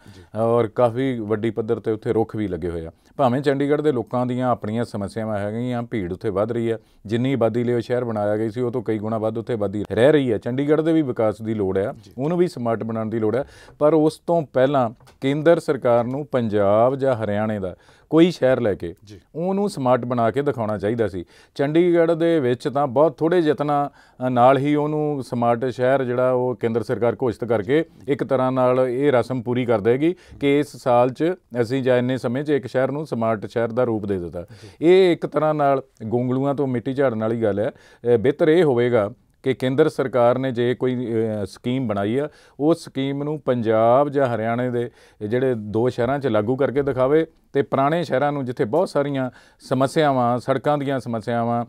ਔਰ ਕਾਫੀ ਵੱਡੀ ਪੱਧਰ ਤੇ ਉੱਥੇ ਰੁੱਖ ਵੀ ਲੱਗੇ ਹੋਏ ਆ ਭਾਵੇਂ ਚੰਡੀਗੜ੍ਹ ਦੇ ਲੋਕਾਂ ਦੀਆਂ ਆਪਣੀਆਂ ਸਮੱਸਿਆਵਾਂ ਹੈਗੀਆਂ ਭੀੜ ਉੱਥੇ ਵੱਧ ਰਹੀ ਹੈ ਜਿੰਨੀ ਆਬਾਦੀ ਲਈ ਉਹ ਸ਼ਹਿਰ ਬਣਾਇਆ ਗਿਆ ਸੀ ਉਹ ਤੋਂ ਕਈ ਗੁਣਾ ਵੱਧ ਉੱਥੇ ਆਬਾਦੀ ਰਹਿ ਰਹੀ ਹੈ ਚੰਡੀਗੜ੍ਹ ਦੇ ਵੀ ਵਿਕਾਸ ਦੀ ਲੋੜ ਹੈ ਉਹਨੂੰ ਵੀ ਸਮਾਰਟ ਬਣਾਉਣ ਦੀ ਲੋੜ ਹੈ ਪਰ ਉਸ ਤੋਂ ਪਹਿਲਾਂ ਕੇਂਦਰ ਸਰਕਾਰ ਨੂੰ ਪੰਜਾਬ ਜਾਂ ਹਰਿਆਣੇ ਦਾ ਕੋਈ ਸ਼ਹਿਰ ਲੈ ਕੇ ਉਹਨੂੰ ਸਮਾਰਟ ਬਣਾ ਕੇ ਦਿਖਾਉਣਾ ਚਾਹੀਦਾ ਸੀ ਚੰਡੀਗੜ੍ਹ ਦੇ ਵਿੱਚ ਤਾਂ ਬਹੁਤ ਥੋੜੇ ਯਤਨਾਂ ਨਾਲ ਹੀ ਉਹਨੂੰ ਸਮਾਰਟ ਸ਼ਹਿਰ ਜਿਹੜਾ ਉਹ ਕੇਂਦਰ ਸਰਕਾਰ ਘੋਸ਼ਿਤ ਕਰਕੇ ਇੱਕ ਤਰ੍ਹਾਂ ਨਾਲ ਇਹ ਰਸਮ ਪੂਰੀ ਕਰ ਦੇਗੀ ਕਿ ਇਸ ਸਾਲ 'ਚ ਅਸੀਂ ਜਾਂ ਇੰਨੇ ਸਮੇਂ 'ਚ ਇੱਕ ਸ਼ਹਿਰ ਨੂੰ ਸਮਾਰਟ ਸ਼ਹਿਰ ਦਾ ਰੂਪ ਦੇ ਦਿੱਤਾ ਇਹ ਇੱਕ ਤਰ੍ਹਾਂ ਨਾਲ ਗੁੰਗਲੂਆਂ ਤੋਂ ਮਿੱਟੀ ਝਾੜਨ ਵਾਲੀ ਗੱਲ ਹੈ ਬਿਹਤਰ ਇਹ ਹੋਵੇਗਾ ਕਿ ਕੇਂਦਰ ਸਰਕਾਰ ਨੇ ਜੇ ਕੋਈ ਸਕੀਮ ਬਣਾਈ ਆ ਉਹ ਸਕੀਮ ਨੂੰ ਪੰਜਾਬ ਜਾਂ ਹਰਿਆਣੇ ਦੇ ਜਿਹੜੇ ਦੋ ਸ਼ਹਿਰਾਂ 'ਚ ਲਾਗੂ ਕਰਕੇ ਦਿਖਾਵੇ ਤੇ ਪੁਰਾਣੇ ਸ਼ਹਿਰਾਂ ਨੂੰ ਜਿੱਥੇ ਬਹੁਤ ਸਾਰੀਆਂ ਸਮੱਸਿਆਵਾਂ ਸੜਕਾਂ ਦੀਆਂ ਸਮੱਸਿਆਵਾਂ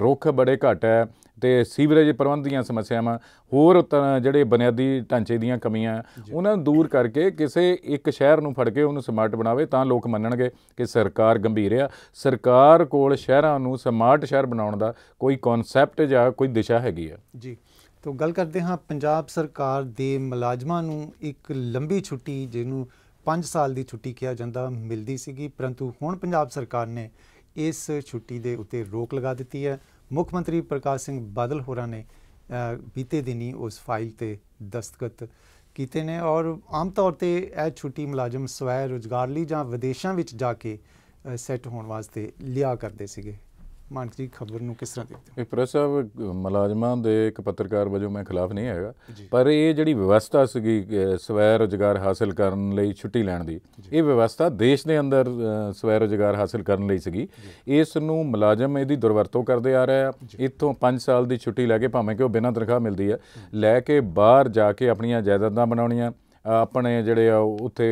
ਰੁੱਖ ਬੜੇ ਘੱਟ ਹੈ ਤੇ ਸੀਵਰੇਜ ਪ੍ਰਬੰਧ ਦੀਆਂ ਸਮੱਸਿਆਵਾਂ ਹੋਰ ਜਿਹੜੇ ਬੁਨਿਆਦੀ ਢਾਂਚੇ ਦੀਆਂ ਕਮੀਆਂ ਉਹਨਾਂ ਨੂੰ ਦੂਰ ਕਰਕੇ ਕਿਸੇ ਇੱਕ ਸ਼ਹਿਰ ਨੂੰ ਫੜ ਕੇ ਉਹਨੂੰ ਸਮਾਰਟ ਬਣਾਵੇ ਤਾਂ ਲੋਕ ਮੰਨਣਗੇ ਕਿ ਸਰਕਾਰ ਗੰਭੀਰ ਆ ਸਰਕਾਰ ਕੋਲ ਸ਼ਹਿਰਾਂ ਨੂੰ ਸਮਾਰਟ ਸ਼ਹਿਰ ਬਣਾਉਣ ਦਾ ਕੋਈ ਕਨਸੈਪਟ ਜਾਂ ਕੋਈ ਦਿਸ਼ਾ ਹੈਗੀ ਆ ਜੀ ਤੋਂ ਗੱਲ ਕਰਦੇ ਹਾਂ ਪੰਜਾਬ ਸਰਕਾਰ ਦੇ ਮੁਲਾਜ਼ਮਾਂ ਨੂੰ ਇੱਕ ਲੰਬੀ ਛੁੱਟੀ ਜਿਹਨੂੰ 5 ਸਾਲ ਦੀ ਛੁੱਟੀ ਕਿਹਾ ਜਾਂਦਾ ਮਿਲਦੀ ਸੀਗੀ ਪਰੰਤੂ ਹੁਣ ਪੰਜਾਬ ਸਰਕਾਰ ਨੇ ਇਸ ਛੁੱਟੀ ਦੇ ਉੱਤੇ ਰੋਕ ਲਗਾ ਦਿੱਤੀ ਹੈ ਮੁੱਖ ਮੰਤਰੀ ਪ੍ਰਕਾਸ਼ ਸਿੰਘ ਬਾਦਲ ਹੋਰਾਂ ਨੇ ਬੀਤੇ ਦਿਨੀ ਉਸ ਫਾਈਲ ਤੇ ਦਸਤਖਤ ਕੀਤੇ ਨੇ ਔਰ ਆਮ ਤੌਰ ਤੇ ਇਹ ਛੁੱਟੀ ਮੁਲਾਜ਼ਮ ਸਵੈ ਰੋਜ਼ਗਾਰ ਲਈ ਜਾਂ ਵਿਦੇਸ਼ਾਂ ਵਿੱਚ ਜਾ ਕੇ ਸੈੱਟ ਹੋਣ ਵਾਸਤੇ ਲਿਆ ਕਰਦੇ ਸੀਗੇ ਮਾਨਕ ਖਬਰ ਨੂੰ ਕਿਸ ਤਰ੍ਹਾਂ ਦੇਖਦੇ ਹੋ ਇਹ ਪ੍ਰੈਸ ਸਾਹਿਬ ਮਲਾਜਮਾਂ ਦੇ ਇੱਕ ਪੱਤਰਕਾਰ ਵਜੋਂ ਮੈਂ ਖਿਲਾਫ ਨਹੀਂ ਹੈਗਾ ਪਰ ਇਹ ਜਿਹੜੀ ਵਿਵਸਥਾ ਸੀਗੀ ਸਵੈ ਰੋਜ਼ਗਾਰ ਹਾਸਲ ਕਰਨ ਲਈ ਛੁੱਟੀ ਲੈਣ ਦੀ ਇਹ ਵਿਵਸਥਾ ਦੇਸ਼ ਦੇ ਅੰਦਰ ਸਵੈ ਰੋਜ਼ਗਾਰ ਹਾਸਲ ਕਰਨ ਲਈ ਸੀਗੀ ਇਸ ਨੂੰ ਮਲਾਜਮ ਇਹਦੀ ਦੁਰਵਰਤੋਂ ਕਰਦੇ ਆ ਰਹੇ ਆ ਇੱਥੋਂ 5 ਸਾਲ ਦੀ ਛੁੱਟੀ ਲੈ ਕੇ ਭਾਵੇਂ ਕਿ ਉਹ ਬਿਨਾਂ ਤਨਖਾਹ ਮਿਲਦੀ ਹੈ ਲੈ ਕੇ ਬਾਹਰ ਜਾ ਕੇ ਆਪਣੀਆਂ ਜਾਇਦਾਦਾਂ ਬਣਾਉਣੀਆਂ ਆਪਣੇ ਜਿਹੜੇ ਆ ਉੱਥੇ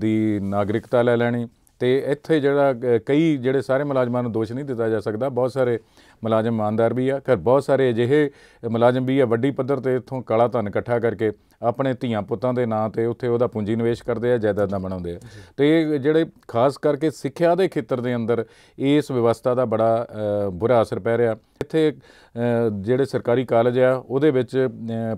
ਦੀ ਨਾਗਰਿਕਤਾ ਲੈ ਲੈਣੀ ਤੇ ਇੱਥੇ ਜਿਹੜਾ ਕਈ ਜਿਹੜੇ ਸਾਰੇ ਮੁਲਾਜ਼ਮਾਂ ਨੂੰ ਦੋਸ਼ ਨਹੀਂ ਦਿੱਤਾ ਜਾ ਸਕਦਾ ਬਹੁਤ ਸਾਰੇ ਮੁਲਾਜ਼ਮ ਇਮਾਨਦਾਰ ਵੀ ਆ ਘਰ ਬਹੁਤ ਸਾਰੇ ਅਜਿਹੇ ਮੁਲਾਜ਼ਮ ਵੀ ਆ ਵੱਡੀ ਪੱਧਰ ਤੇ ਇੱਥੋਂ ਕਾਲਾ ਧਨ ਇਕੱਠਾ ਕਰਕੇ ਆਪਣੇ ਧੀਆਂ ਪੁੱਤਾਂ ਦੇ ਨਾਂ ਤੇ ਉੱਥੇ ਉਹਦਾ ਪੂੰਜੀ ਨਿਵੇਸ਼ ਕਰਦੇ ਆ ਜਾਇਦਾਦਾਂ ਬਣਾਉਂਦੇ ਆ ਤੇ ਇਹ ਜਿਹੜੇ ਖਾਸ ਕਰਕੇ ਸਿੱਖਿਆ ਦੇ ਖੇਤਰ ਦੇ ਅੰਦਰ ਇਸ ਵਿਵਸਥਾ ਦਾ ਬੜਾ ਬੁਰਾ ਅਸਰ ਪੈ ਰਿਹਾ ਇੱਥੇ ਜਿਹੜੇ ਸਰਕਾਰੀ ਕਾਲਜ ਆ ਉਹਦੇ ਵਿੱਚ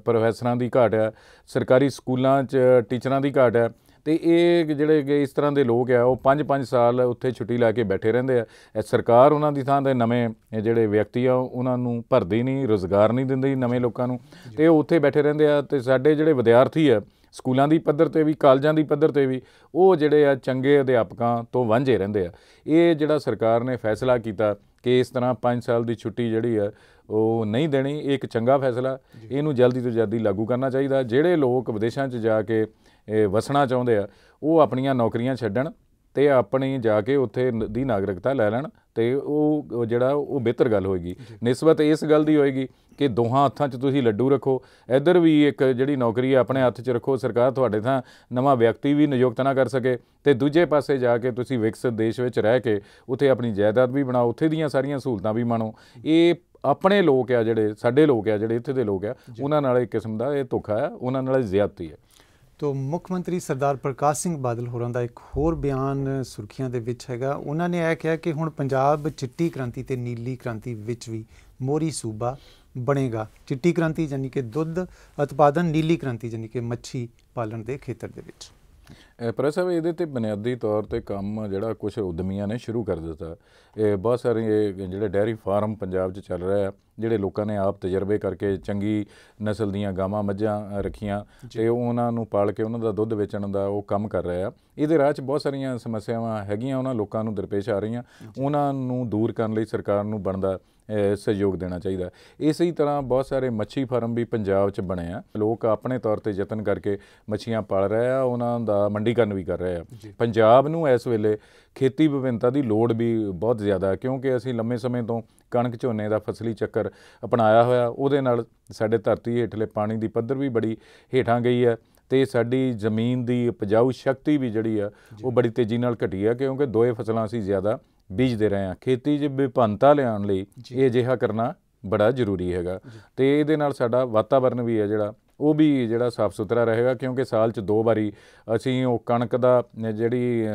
ਪ੍ਰੋਫੈਸਰਾਂ ਦੀ ਘਾਟ ਆ ਸਰਕਾਰੀ ਸਕੂਲਾਂ 'ਚ ਟੀਚਰਾਂ ਦੀ ਘਾਟ ਆ ਤੇ ਇਹ ਜਿਹੜੇ ਇਸ ਤਰ੍ਹਾਂ ਦੇ ਲੋਕ ਆ ਉਹ 5-5 ਸਾਲ ਉੱਥੇ ਛੁੱਟੀ ਲਾ ਕੇ ਬੈਠੇ ਰਹਿੰਦੇ ਆ ਇਹ ਸਰਕਾਰ ਉਹਨਾਂ ਦੀ ਥਾਂ ਤੇ ਨਵੇਂ ਜਿਹੜੇ ਵਿਅਕਤੀ ਆ ਉਹਨਾਂ ਨੂੰ ਭਰਦੀ ਨਹੀਂ ਰੋਜ਼ਗਾਰ ਨਹੀਂ ਦਿੰਦੀ ਨਵੇਂ ਲੋਕਾਂ ਨੂੰ ਤੇ ਉਹ ਉੱਥੇ ਬੈਠੇ ਰਹਿੰਦੇ ਆ ਤੇ ਸਾਡੇ ਜਿਹੜੇ ਵਿਦਿਆਰਥੀ ਆ ਸਕੂਲਾਂ ਦੀ ਪੱਧਰ ਤੇ ਵੀ ਕਾਲਜਾਂ ਦੀ ਪੱਧਰ ਤੇ ਵੀ ਉਹ ਜਿਹੜੇ ਆ ਚੰਗੇ ਅਧਿਆਪਕਾਂ ਤੋਂ ਵਾਂਝੇ ਰਹਿੰਦੇ ਆ ਇਹ ਜਿਹੜਾ ਸਰਕਾਰ ਨੇ ਫੈਸਲਾ ਕੀਤਾ ਕਿ ਇਸ ਤਰ੍ਹਾਂ 5 ਸਾਲ ਦੀ ਛੁੱਟੀ ਜਿਹੜੀ ਆ ਉਹ ਨਹੀਂ ਦੇਣੀ ਇਹ ਇੱਕ ਚੰਗਾ ਫੈਸਲਾ ਇਹਨੂੰ ਜਲਦੀ ਤੋਂ ਜਲਦੀ ਲਾਗੂ ਕਰਨਾ ਚਾਹੀਦਾ ਜਿਹੜੇ ਲੋਕ ਵਿਦੇਸ਼ਾਂ 'ਚ ਜਾ ਕੇ ਵਸਣਾ ਚਾਹੁੰਦੇ ਆ ਉਹ ਆਪਣੀਆਂ ਨੌਕਰੀਆਂ ਛੱਡਣ ਤੇ ਆਪਣੀ ਜਾ ਕੇ ਉੱਥੇ ਦੀ ਨਾਗਰਿਕਤਾ ਲੈ ਲੈਣ ਤੇ ਉਹ ਜਿਹੜਾ ਉਹ ਬਿਹਤਰ ਗੱਲ ਹੋਏਗੀ ਨਿਸਬਤ ਇਸ ਗੱਲ ਦੀ ਹੋਏਗੀ ਕਿ ਦੋਹਾਂ ਹੱਥਾਂ 'ਚ ਤੁਸੀਂ ਲੱਡੂ ਰੱਖੋ ਇੱਧਰ ਵੀ ਇੱਕ ਜਿਹੜੀ ਨੌਕਰੀ ਹੈ ਆਪਣੇ ਹੱਥ 'ਚ ਰੱਖੋ ਸਰਕਾਰ ਤੁਹਾਡੇ ਥਾਂ ਨਵਾਂ ਵਿਅਕਤੀ ਵੀ ਨਿਯੁਕਤ ਨਾ ਕਰ ਸਕੇ ਤੇ ਦੂਜੇ ਪਾਸੇ ਜਾ ਕੇ ਤੁਸੀਂ ਵਿਕਸਿਤ ਦੇਸ਼ ਵਿੱਚ ਰਹਿ ਕੇ ਉੱਥੇ ਆਪਣੀ ਜਾਇਦਾਦ ਵੀ ਬਣਾਓ ਉੱਥੇ ਦੀਆਂ ਸਾਰੀਆਂ ਸਹੂਲਤਾਂ ਵੀ ਮਾਣੋ ਇਹ ਆਪਣੇ ਲੋਕ ਆ ਜਿਹੜੇ ਸਾਡੇ ਲੋਕ ਆ ਜਿਹੜੇ ਇੱਥੇ ਦੇ ਲੋਕ ਆ ਉਹਨਾਂ ਨਾਲ ਇੱਕ ਕਿਸਮ ਦਾ ਇਹ ਧੋਖਾ ਆ ਉਹਨਾਂ ਨਾਲ ਜ਼ਿਆਦਤੀ ਹੈ ਤੋਂ ਮੁੱਖ ਮੰਤਰੀ ਸਰਦਾਰ ਪ੍ਰਕਾਸ਼ ਸਿੰਘ ਬਾਦਲ ਹੋਰਾਂ ਦਾ ਇੱਕ ਹੋਰ ਬਿਆਨ ਸੁਰਖੀਆਂ ਦੇ ਵਿੱਚ ਹੈਗਾ ਉਹਨਾਂ ਨੇ ਇਹ ਕਿਹਾ ਕਿ ਹੁਣ ਪੰਜਾਬ ਚਿੱਟੀ ਕ੍ਰਾਂਤੀ ਤੇ ਨੀਲੀ ਕ੍ਰਾਂਤੀ ਵਿੱਚ ਵੀ ਮੋਰੀ ਸੂਬਾ ਬਣੇਗਾ ਚਿੱਟੀ ਕ੍ਰਾਂਤੀ ਯਾਨੀ ਕਿ ਦੁੱਧ ਉਤਪਾਦਨ ਨੀਲੀ ਕ੍ਰਾਂਤੀ ਯਾਨੀ ਕਿ ਮੱਛੀ ਪਾਲਣ ਦੇ ਖੇਤਰ ਦੇ ਵਿੱਚ ਪਰ ਵੀ ਇਹਦੇ ਤੇ ਬੁਨਿਆਦੀ ਤੌਰ ਤੇ ਕੰਮ ਜਿਹੜਾ ਕੁਝ ਉਦਮੀਆਂ ਨੇ ਸ਼ੁਰੂ ਕਰ ਦਿੱਤਾ ਇਹ ਬਹੁਤ ਸਾਰੇ ਜਿਹੜੇ ਡੈਰੀ ਫਾਰਮ ਪੰਜਾਬ 'ਚ ਚੱਲ ਰਿਹਾ ਹੈ ਜਿਹੜੇ ਲੋਕਾਂ ਨੇ ਆਪ ਤਜਰਬੇ ਕਰਕੇ ਚੰਗੀ ਨਸਲ ਦੀਆਂ ਗਾਵਾਂ ਮੱਝਾਂ ਰੱਖੀਆਂ ਤੇ ਉਹਨਾਂ ਨੂੰ ਪਾਲ ਕੇ ਉਹਨਾਂ ਦਾ ਦੁੱਧ ਵੇਚਣ ਦਾ ਉਹ ਕੰਮ ਕਰ ਰਿਹਾ ਇਹਦੇ ਰਾਹ 'ਚ ਬਹੁਤ ਸਾਰੀਆਂ ਸਮੱਸਿਆਵਾਂ ਹੈਗੀਆਂ ਉਹਨਾਂ ਲੋਕਾਂ ਨੂੰ ਦਰਪੇਸ਼ ਆ ਰਹੀਆਂ ਉਹਨਾਂ ਨੂੰ ਦੂਰ ਕਰਨ ਲਈ ਸਰਕਾਰ ਨੂੰ ਬਣਦਾ ਸਹਿਯੋਗ ਦੇਣਾ ਚਾਹੀਦਾ ਇਸੇ ਤਰ੍ਹਾਂ ਬਹੁਤ ਸਾਰੇ ਮੱਛੀ ਫਾਰਮ ਵੀ ਪੰਜਾਬ 'ਚ ਬਣੇ ਆ ਲੋਕ ਆਪਣੇ ਤੌਰ ਤੇ ਯਤਨ ਕਰਕੇ ਮੱਛੀਆਂ ਪਾਲ ਰਹੇ ਆ ਉਹਨਾਂ ਦਾ ਮੰਡੀਕਰਨ ਵੀ ਕਰ ਰਹੇ ਆ ਪੰਜਾਬ ਨੂੰ ਇਸ ਵੇਲੇ ਖੇਤੀ ਵਿਭਿੰਨਤਾ ਦੀ ਲੋੜ ਵੀ ਬਹੁਤ ਜ਼ਿਆਦਾ ਕਿਉਂਕਿ ਅਸੀਂ ਲੰਮੇ ਸਮੇਂ ਤੋਂ ਕਣਕ ਝੋਨੇ ਦਾ ਫਸਲੀ ਚੱਕਰ ਅਪਣਾਇਆ ਹੋਇਆ ਉਹਦੇ ਨਾਲ ਸਾਡੇ ਧਰਤੀ ਹੇਠਲੇ ਪਾਣੀ ਦੀ ਪੱਧਰ ਵੀ ਬੜੀ ਹੇਠਾਂ ਗਈ ਹੈ ਤੇ ਸਾਡੀ ਜ਼ਮੀਨ ਦੀ ਉਪਜਾਊ ਸ਼ਕਤੀ ਵੀ ਜਿਹੜੀ ਆ ਉਹ ਬੜੀ ਤੇਜ਼ੀ ਨਾਲ ਘਟੀ ਆ ਕਿਉਂਕਿ ਦੋਏ ਫਸਲਾਂ ਅਸੀਂ ਜ਼ਿਆਦਾ ਬੀਜਦੇ ਰਹੇ ਆ ਖੇਤੀ 'ਚ ਵਿਪੰਤਾ ਲਿਆਉਣ ਲਈ ਇਹ ਅਜਿਹਾ ਕਰਨਾ ਬੜਾ ਜ਼ਰੂਰੀ ਹੈਗਾ ਤੇ ਇਹਦੇ ਨਾਲ ਸਾਡਾ ਵਾਤਾਵਰਨ ਵੀ ਹੈ ਜਿਹੜਾ ਉਹ ਵੀ ਜਿਹੜਾ ਸਾਫ਼ ਸੁਥਰਾ ਰਹੇਗਾ ਕਿਉਂਕਿ ਸਾਲ 'ਚ ਦੋ ਵਾਰੀ ਅਸੀਂ ਉਹ ਕਣਕ ਦਾ ਜਿਹੜੀ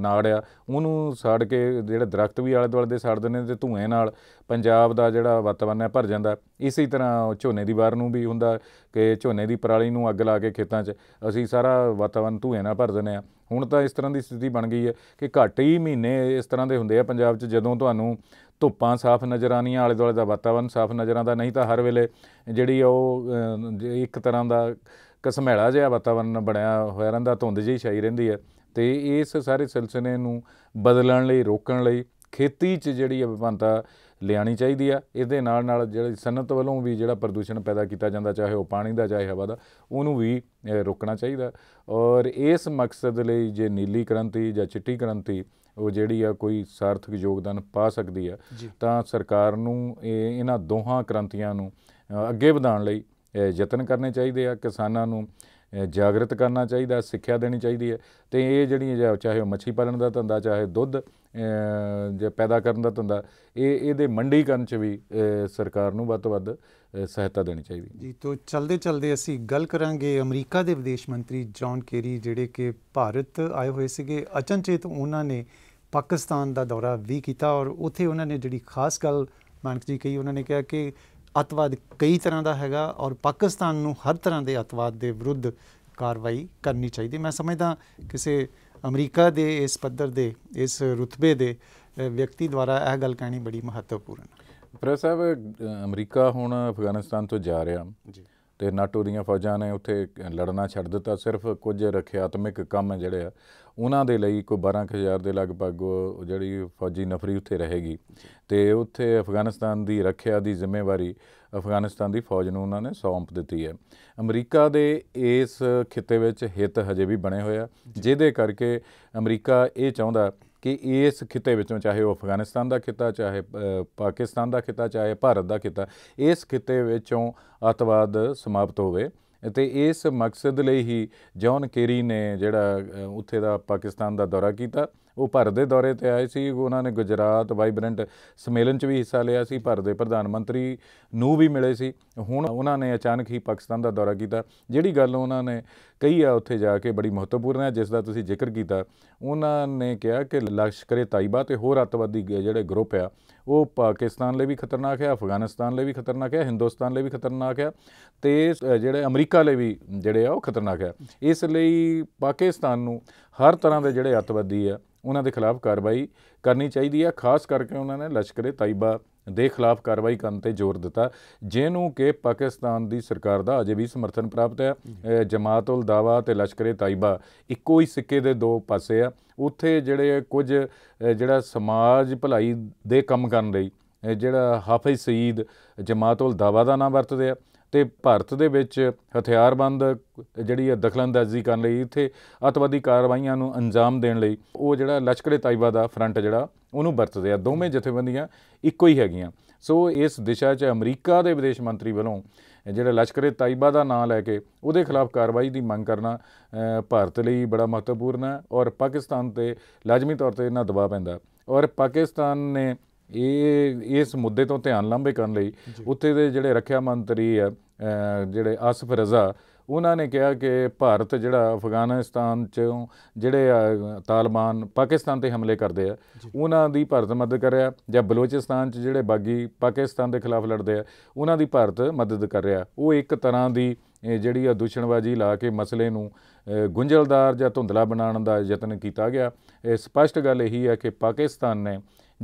ਨਾੜ ਆ ਉਹਨੂੰ ਸਾੜ ਕੇ ਜਿਹੜੇ ਦਰਖਤ ਵੀ ਆਲੇ ਦੁਆਲੇ ਦੇ ਸਾੜ ਦਿੰਦੇ ਤੇ ਧੂਏ ਨਾਲ ਪੰਜਾਬ ਦਾ ਜਿਹੜਾ ਵਾਤਾਵਰਨ ਹੈ ਭਰ ਜਾਂਦਾ ਇਸੇ ਤਰ੍ਹਾਂ ਝੋਨੇ ਦੀ ਵਾਰ ਨੂੰ ਵੀ ਹੁੰਦਾ ਕਿ ਝੋਨੇ ਦੀ ਪਰਾਲੀ ਨੂੰ ਅੱਗ ਲਾ ਕੇ ਖੇਤਾਂ 'ਚ ਅਸੀਂ ਸਾਰਾ ਵਾਤਾਵਰਨ ਧੂਏ ਨਾਲ ਭਰ ਦਿੰਦੇ ਆ ਹੁਣ ਤਾਂ ਇਸ ਤਰ੍ਹਾਂ ਦੀ ਸਥਿਤੀ ਬਣ ਗਈ ਹੈ ਕਿ ਘੱਟ ਹੀ ਮਹੀਨੇ ਇਸ ਤਰ੍ਹਾਂ ਦੇ ਹੁੰਦੇ ਆ ਪੰਜਾਬ 'ਚ ਜਦੋਂ ਤੁਹਾਨੂੰ ਧੁੱਪਾਂ ਸਾਫ਼ ਨਜ਼ਰ ਆਣੀਆਂ ਆਲੇ ਦੁਆਲੇ ਦਾ ਵਾਤਾਵਰਣ ਸਾਫ਼ ਨਜ਼ਰ ਆਉਂਦਾ ਨਹੀਂ ਤਾਂ ਹਰ ਵੇਲੇ ਜਿਹੜੀ ਉਹ ਇੱਕ ਤਰ੍ਹਾਂ ਦਾ ਕਸਮੈਲਾ ਜਿਹਾ ਵਾਤਾਵਰਣ ਬਣਿਆ ਹੋਇਆ ਰਹਿੰਦਾ ਧੁੰਦ ਜਿਹੀ ਛਾਈ ਰਹਿੰਦੀ ਹੈ ਤੇ ਇਸ ਸਾਰੇ ਸਿਲਸਿਲੇ ਨੂੰ ਬਦਲਣ ਲਈ ਰੋਕਣ ਲਈ ਖੇਤੀ 'ਚ ਜਿਹੜੀ ਵਿਭਿੰਨਤਾ ਲਿਆਣੀ ਚਾਹੀਦੀ ਆ ਇਹਦੇ ਨਾਲ ਨਾਲ ਜਿਹੜੀ ਸਨਤ ਵੱਲੋਂ ਵੀ ਜਿਹੜਾ ਪ੍ਰਦੂਸ਼ਣ ਪੈਦਾ ਕੀਤਾ ਜਾਂਦਾ ਚਾਹੇ ਉਹ ਪਾਣੀ ਦਾ ਚਾਹੇ ਹਵਾ ਦਾ ਉਹਨੂੰ ਵੀ ਰੋਕਣਾ ਚਾਹੀਦਾ ਔਰ ਇਸ ਮਕਸਦ ਲਈ ਜੇ ਨੀਲੀ ਕ੍ਰਾਂਤੀ ਜਾਂ ਚਿੱਟੀ ਕ੍ਰਾਂਤੀ ਉਹ ਜਿਹੜੀ ਆ ਕੋਈ ਸਾਰਥਕ ਯੋਗਦਾਨ ਪਾ ਸਕਦੀ ਆ ਤਾਂ ਸਰਕਾਰ ਨੂੰ ਇਹ ਇਹਨਾਂ ਦੋਹਾਂ ਕ੍ਰਾਂਤੀਆਂ ਨੂੰ ਅੱਗੇ ਵਧਾਉਣ ਲਈ ਯਤਨ ਕਰਨੇ ਚਾਹੀਦੇ ਆ ਕਿਸਾਨਾਂ ਨੂੰ ਜਾਗਰਤ ਕਰਨਾ ਚਾਹੀਦਾ ਸਿੱਖਿਆ ਦੇਣੀ ਚਾਹੀਦੀ ਹੈ ਤੇ ਇਹ ਜਿਹੜੀਆਂ ਚਾਹੇ ਮੱਛੀ ਪਾਲਣ ਦਾ ਧੰਦਾ ਚਾਹੇ ਦੁੱਧ ਜੇ ਪੈਦਾ ਕਰਨ ਦਾ ਧੰਦਾ ਇਹ ਇਹਦੇ ਮੰਡੀਕਰਨ 'ਚ ਵੀ ਸਰਕਾਰ ਨੂੰ ਵੱਧ ਵੱਧ ਸਹਾਇਤਾ ਦੇਣੀ ਚਾਹੀਦੀ ਜੀ ਤੋਂ ਚਲਦੇ ਚਲਦੇ ਅਸੀਂ ਗੱਲ ਕਰਾਂਗੇ ਅਮਰੀਕਾ ਦੇ ਵਿਦੇਸ਼ ਮੰਤਰੀ ਜੌਨ ਕੇਰੀ ਜਿਹੜੇ ਕਿ ਭਾਰਤ ਆਏ ਹੋਏ ਸੀਗੇ ਅਚਨਚੇਤ ਉਹਨਾਂ ਨੇ ਪਾਕਿਸਤਾਨ ਦਾ ਦੌਰਾ ਵੀ ਕੀਤਾ ਔਰ ਉੱਥੇ ਉਹਨਾਂ ਨੇ ਜਿਹੜੀ ਖਾਸ ਗੱਲ ਮਾਨਕ ਜੀ ਕਹੀ ਉਹਨਾਂ ਨੇ ਕਿਹਾ ਕਿ ਅਤਵਾਦ ਕਈ ਤਰ੍ਹਾਂ ਦਾ ਹੈਗਾ ਔਰ ਪਾਕਿਸਤਾਨ ਨੂੰ ਹਰ ਤਰ੍ਹਾਂ ਦੇ ਅਤਵਾਦ ਦੇ ਵਿਰੁੱਧ ਕਾਰਵਾਈ ਕਰਨੀ ਚਾਹੀਦੀ ਮੈਂ ਸਮਝਦਾ ਕਿਸੇ ਅਮਰੀਕਾ ਦੇ ਇਸ ਪੱਧਰ ਦੇ ਇਸ ਰੁਤਬੇ ਦੇ ਵਿਅਕਤੀ ਦੁਆਰਾ ਇਹ ਗੱਲ ਕਹਿਣੀ ਬੜੀ ਮਹੱਤਵਪੂਰਨ ਹੈ ਪ੍ਰੈਸ ਸਾਹਿਬ ਅਮਰੀਕਾ ਹੁਣ ਅਫਗਾਨਿਸਤਾਨ ਤੋਂ ਜਾ ਰਿਹਾ ਜੀ ਤੇ ਨਾਟੋ ਦੀਆਂ ਫੌਜਾਂ ਨੇ ਉੱਥੇ ਲੜਨਾ ਛੱਡ ਦਿੱਤਾ ਸਿਰਫ ਕੁਝ ਰੱਖਿਆਤਮਿਕ ਕੰਮ ਜਿਹੜੇ ਆ ਉਹਨਾਂ ਦੇ ਲਈ ਕੋਈ 12000 ਦੇ ਲਗਭਗ ਜਿਹੜੀ ਫੌਜੀ ਨਫਰੀ ਉੱਥੇ ਰਹੇਗੀ ਤੇ ਉੱਥੇ ਅਫਗਾਨਿਸਤਾਨ ਦੀ ਰੱਖਿਆ ਦੀ ਜ਼ਿੰਮੇਵਾਰੀ ਅਫਗਾਨਿਸਤਾਨ ਦੀ ਫੌਜ ਨੂੰ ਉਹਨਾਂ ਨੇ ਸੌਂਪ ਦਿੱਤੀ ਹੈ ਅਮਰੀਕਾ ਦੇ ਇਸ ਖਿੱਤੇ ਵਿੱਚ ਹਿੱਤ ਹਜੇ ਵੀ ਬਣੇ ਹੋਇਆ ਜਿਹਦੇ ਕਰਕੇ ਅਮਰੀਕਾ ਇਹ ਚਾਹੁੰਦਾ ਕਿ ਇਸ ਖਿੱਤੇ ਵਿੱਚੋਂ ਚਾਹੇ ਉਹ ਅਫਗਾਨਿਸਤਾਨ ਦਾ ਖਿੱਤਾ ਚਾਹੇ ਪਾਕਿਸਤਾਨ ਦਾ ਖਿੱਤਾ ਚਾਹੇ ਭਾਰਤ ਦਾ ਖਿੱਤਾ ਇਸ ਖਿੱਤੇ ਵਿੱਚੋਂ ਅਤਵਾਦ ਸਮਾਪਤ ਹੋਵੇ ਤੇ ਇਸ ਮਕਸਦ ਲਈ ਹੀ ਜੌਨ ਕੇਰੀ ਨੇ ਜਿਹੜਾ ਉੱਥੇ ਦਾ ਪਾਕਿਸਤਾਨ ਦਾ ਦੌਰਾ ਕੀਤਾ ਉਹ ਭਾਰਤ ਦੇ ਦੌਰੇ ਤੇ ਆਏ ਸੀ ਉਹਨਾਂ ਨੇ ਗੁਜਰਾਤ ਵਾਈਬ੍ਰੈਂਟ ਸੰਮੇਲਨ 'ਚ ਵੀ ਹਿੱਸਾ ਲਿਆ ਸੀ ਭਾਰਤ ਦੇ ਪ੍ਰਧਾਨ ਮੰਤਰੀ ਨੂੰ ਵੀ ਮਿਲੇ ਸੀ ਹੁਣ ਉਹਨਾਂ ਨੇ ਅਚਾਨਕ ਹੀ ਪਾਕਿਸਤਾਨ ਦਾ ਦੌਰਾ ਕੀਤਾ ਜਿਹੜੀ ਗੱਲ ਉਹਨਾਂ ਨੇ ਕਹੀ ਆ ਉੱਥੇ ਜਾ ਕੇ ਬੜੀ ਮਹੱਤਵਪੂਰਨ ਹੈ ਜਿਸ ਦਾ ਤੁਸੀਂ ਜ਼ਿਕਰ ਕੀਤਾ ਉਹਨਾਂ ਨੇ ਕਿਹਾ ਕਿ ਲਸ਼ਕਰੇ ਤਾਇਬਾ ਤੇ ਹੋਰ ਅਤਵਾਦੀ ਜਿਹੜੇ ਗਰੁੱਪ ਆ ਉਹ ਪਾਕਿਸਤਾਨ ਲਈ ਵੀ ਖਤਰਨਾਕ ਹੈ ਅਫਗਾਨਿਸਤਾਨ ਲਈ ਵੀ ਖਤਰਨਾਕ ਹੈ ਹਿੰਦੁਸਤਾਨ ਲਈ ਵੀ ਖਤਰਨਾਕ ਹੈ ਤੇ ਜਿਹੜੇ ਅਮਰੀਕਾ ਲਈ ਵੀ ਜਿਹੜੇ ਆ ਉਹ ਖਤਰਨਾਕ ਹੈ ਇਸ ਲਈ ਪਾਕਿਸਤਾਨ ਨੂੰ ਹਰ ਤਰ੍ਹਾਂ ਦੇ ਜਿਹੜੇ ਅਤਵਾਦੀ ਆ ਉਹਨਾਂ ਦੇ ਖਿਲਾਫ ਕਾਰਵਾਈ ਕਰਨੀ ਚਾਹੀਦੀ ਆ ਖਾਸ ਕਰਕੇ ਉਹਨਾਂ ਨੇ ਲਸ਼ਕਰੇ ਤਾਇਬਾ ਦੇ ਖਿਲਾਫ ਕਾਰਵਾਈ ਕਰਨ ਤੇ ਜ਼ੋਰ ਦਿੱਤਾ ਜਿਹਨੂੰ ਕਿ ਪਾਕਿਸਤਾਨ ਦੀ ਸਰਕਾਰ ਦਾ ਅਜੇ ਵੀ ਸਮਰਥਨ ਪ੍ਰਾਪਤ ਹੈ ਜਮਾਤੁਲ ਦਾਵਾ ਤੇ ਲਸ਼ਕਰੇ ਤਾਇਬਾ ਇੱਕੋ ਹੀ ਸਿੱਕੇ ਦੇ ਦੋ ਪਾਸੇ ਆ ਉੱਥੇ ਜਿਹੜੇ ਕੁਝ ਜਿਹੜਾ ਸਮਾਜ ਭਲਾਈ ਦੇ ਕੰਮ ਕਰਨ ਲਈ ਜਿਹੜਾ ਹਾਫਿਜ਼ ਸਈਦ ਜਮਾਤੁਲ ਦਾਵਾ ਦਾ ਨਾਮ ਵਰਤਦੇ ਆ ਤੇ ਭਾਰਤ ਦੇ ਵਿੱਚ ਹਥਿਆਰਬੰਦ ਜਿਹੜੀ ਹੈ ਦਖਲਅੰਦਾਜ਼ੀ ਕਰਨ ਲਈ ਇੱਥੇ ਅਤਵਾਦੀ ਕਾਰਵਾਈਆਂ ਨੂੰ ਅੰਜਾਮ ਦੇਣ ਲਈ ਉਹ ਜਿਹੜਾ ਲਸ਼ਕਰੇ ਤਾਇਬਾ ਦਾ ਫਰੰਟ ਜਿਹੜਾ ਉਹਨੂੰ ਵਰਤਦੇ ਆ ਦੋਵੇਂ ਜਥੇਬੰਦੀਆਂ ਇੱਕੋ ਹੀ ਹੈਗੀਆਂ ਸੋ ਇਸ ਦਿਸ਼ਾ 'ਚ ਅਮਰੀਕਾ ਦੇ ਵਿਦੇਸ਼ ਮੰਤਰੀ ਵੱਲੋਂ ਜਿਹੜਾ ਲਸ਼ਕਰੇ ਤਾਇਬਾ ਦਾ ਨਾਮ ਲੈ ਕੇ ਉਹਦੇ ਖਿਲਾਫ ਕਾਰਵਾਈ ਦੀ ਮੰਗ ਕਰਨਾ ਭਾਰਤ ਲਈ ਬੜਾ ਮਹੱਤਵਪੂਰਨ ਹੈ ਔਰ ਪਾਕਿਸਤਾਨ ਤੇ ਲਾਜ਼ਮੀ ਤੌਰ ਤੇ ਇਹਨਾਂ ਦਬਾਅ ਪੈਂਦਾ ਔਰ ਪਾਕਿਸਤਾਨ ਨੇ ਇਹ ਇਸ ਮੁੱਦੇ ਤੋਂ ਧਿਆਨ ਲਾਂਭੇ ਕਰਨ ਲਈ ਉੱਥੇ ਦੇ ਜਿਹੜੇ ਰੱਖਿਆ ਮੰਤਰੀ ਆ ਜਿਹੜੇ ਆਸਫ ਰਜ਼ਾ ਉਹਨਾਂ ਨੇ ਕਿਹਾ ਕਿ ਭਾਰਤ ਜਿਹੜਾ ਅਫਗਾਨਿਸਤਾਨ ਚੋਂ ਜਿਹੜੇ ਤਾਲਿਬਾਨ ਪਾਕਿਸਤਾਨ ਤੇ ਹਮਲੇ ਕਰਦੇ ਆ ਉਹਨਾਂ ਦੀ ਭਾਰਤ ਮਦਦ ਕਰ ਰਿਹਾ ਜਾਂ ਬਲੋਚਿਸਤਾਨ ਚ ਜਿਹੜੇ ਬਾਗੀ ਪਾਕਿਸਤਾਨ ਦੇ ਖਿਲਾਫ ਲੜਦੇ ਆ ਉਹਨਾਂ ਦੀ ਭਾਰਤ ਮਦਦ ਕਰ ਰਿਹਾ ਉਹ ਇੱਕ ਤਰ੍ਹਾਂ ਦੀ ਜਿਹੜੀ ਆ ਦੁਸ਼ਣਵਾਜੀ ਲਾ ਕੇ ਮਸਲੇ ਨੂੰ ਗੁੰਝਲਦਾਰ ਜਾਂ ਧੁੰਦਲਾ ਬਣਾਉਣ ਦਾ ਯਤਨ ਕੀਤਾ ਗਿਆ ਇਹ ਸਪਸ਼ਟ ਗੱਲ ਇਹੀ ਹੈ ਕਿ ਪਾਕਿਸਤਾਨ ਨੇ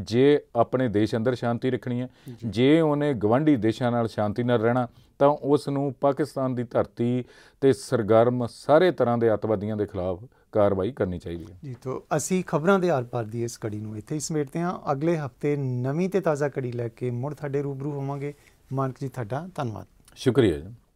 ਜੇ ਆਪਣੇ ਦੇਸ਼ ਅੰਦਰ ਸ਼ਾਂਤੀ ਰੱਖਣੀ ਹੈ ਜੇ ਉਹਨੇ ਗਵਾਂਢੀ ਦੇਸ਼ਾਂ ਨਾਲ ਸ਼ਾਂਤੀ ਨਾਲ ਰਹਿਣਾ ਤਾਂ ਉਸ ਨੂੰ ਪਾਕਿਸਤਾਨ ਦੀ ਧਰਤੀ ਤੇ ਸਰਗਰਮ ਸਾਰੇ ਤਰ੍ਹਾਂ ਦੇ ਅਤਵਾਦੀਆਂ ਦੇ ਖਿਲਾਫ ਕਾਰਵਾਈ ਕਰਨੀ ਚਾਹੀਦੀ ਹੈ ਜੀ ਤੋਂ ਅਸੀਂ ਖਬਰਾਂ ਦੇ ਆਰ-ਪਾਰ ਦੀ ਇਸ ਕੜੀ ਨੂੰ ਇੱਥੇ ਹੀ ਸਮੇਟਦੇ ਹਾਂ ਅਗਲੇ ਹਫਤੇ ਨਵੀਂ ਤੇ ਤਾਜ਼ਾ ਕੜੀ ਲੈ ਕੇ ਮੁੜ ਤੁਹਾਡੇ ਰੂਬਰੂ ਹੋਵਾਂਗੇ ਮਾਨਕ ਜੀ ਤੁਹਾਡਾ ਧੰਨਵਾਦ ਸ਼ੁਕਰੀਆ ਜੀ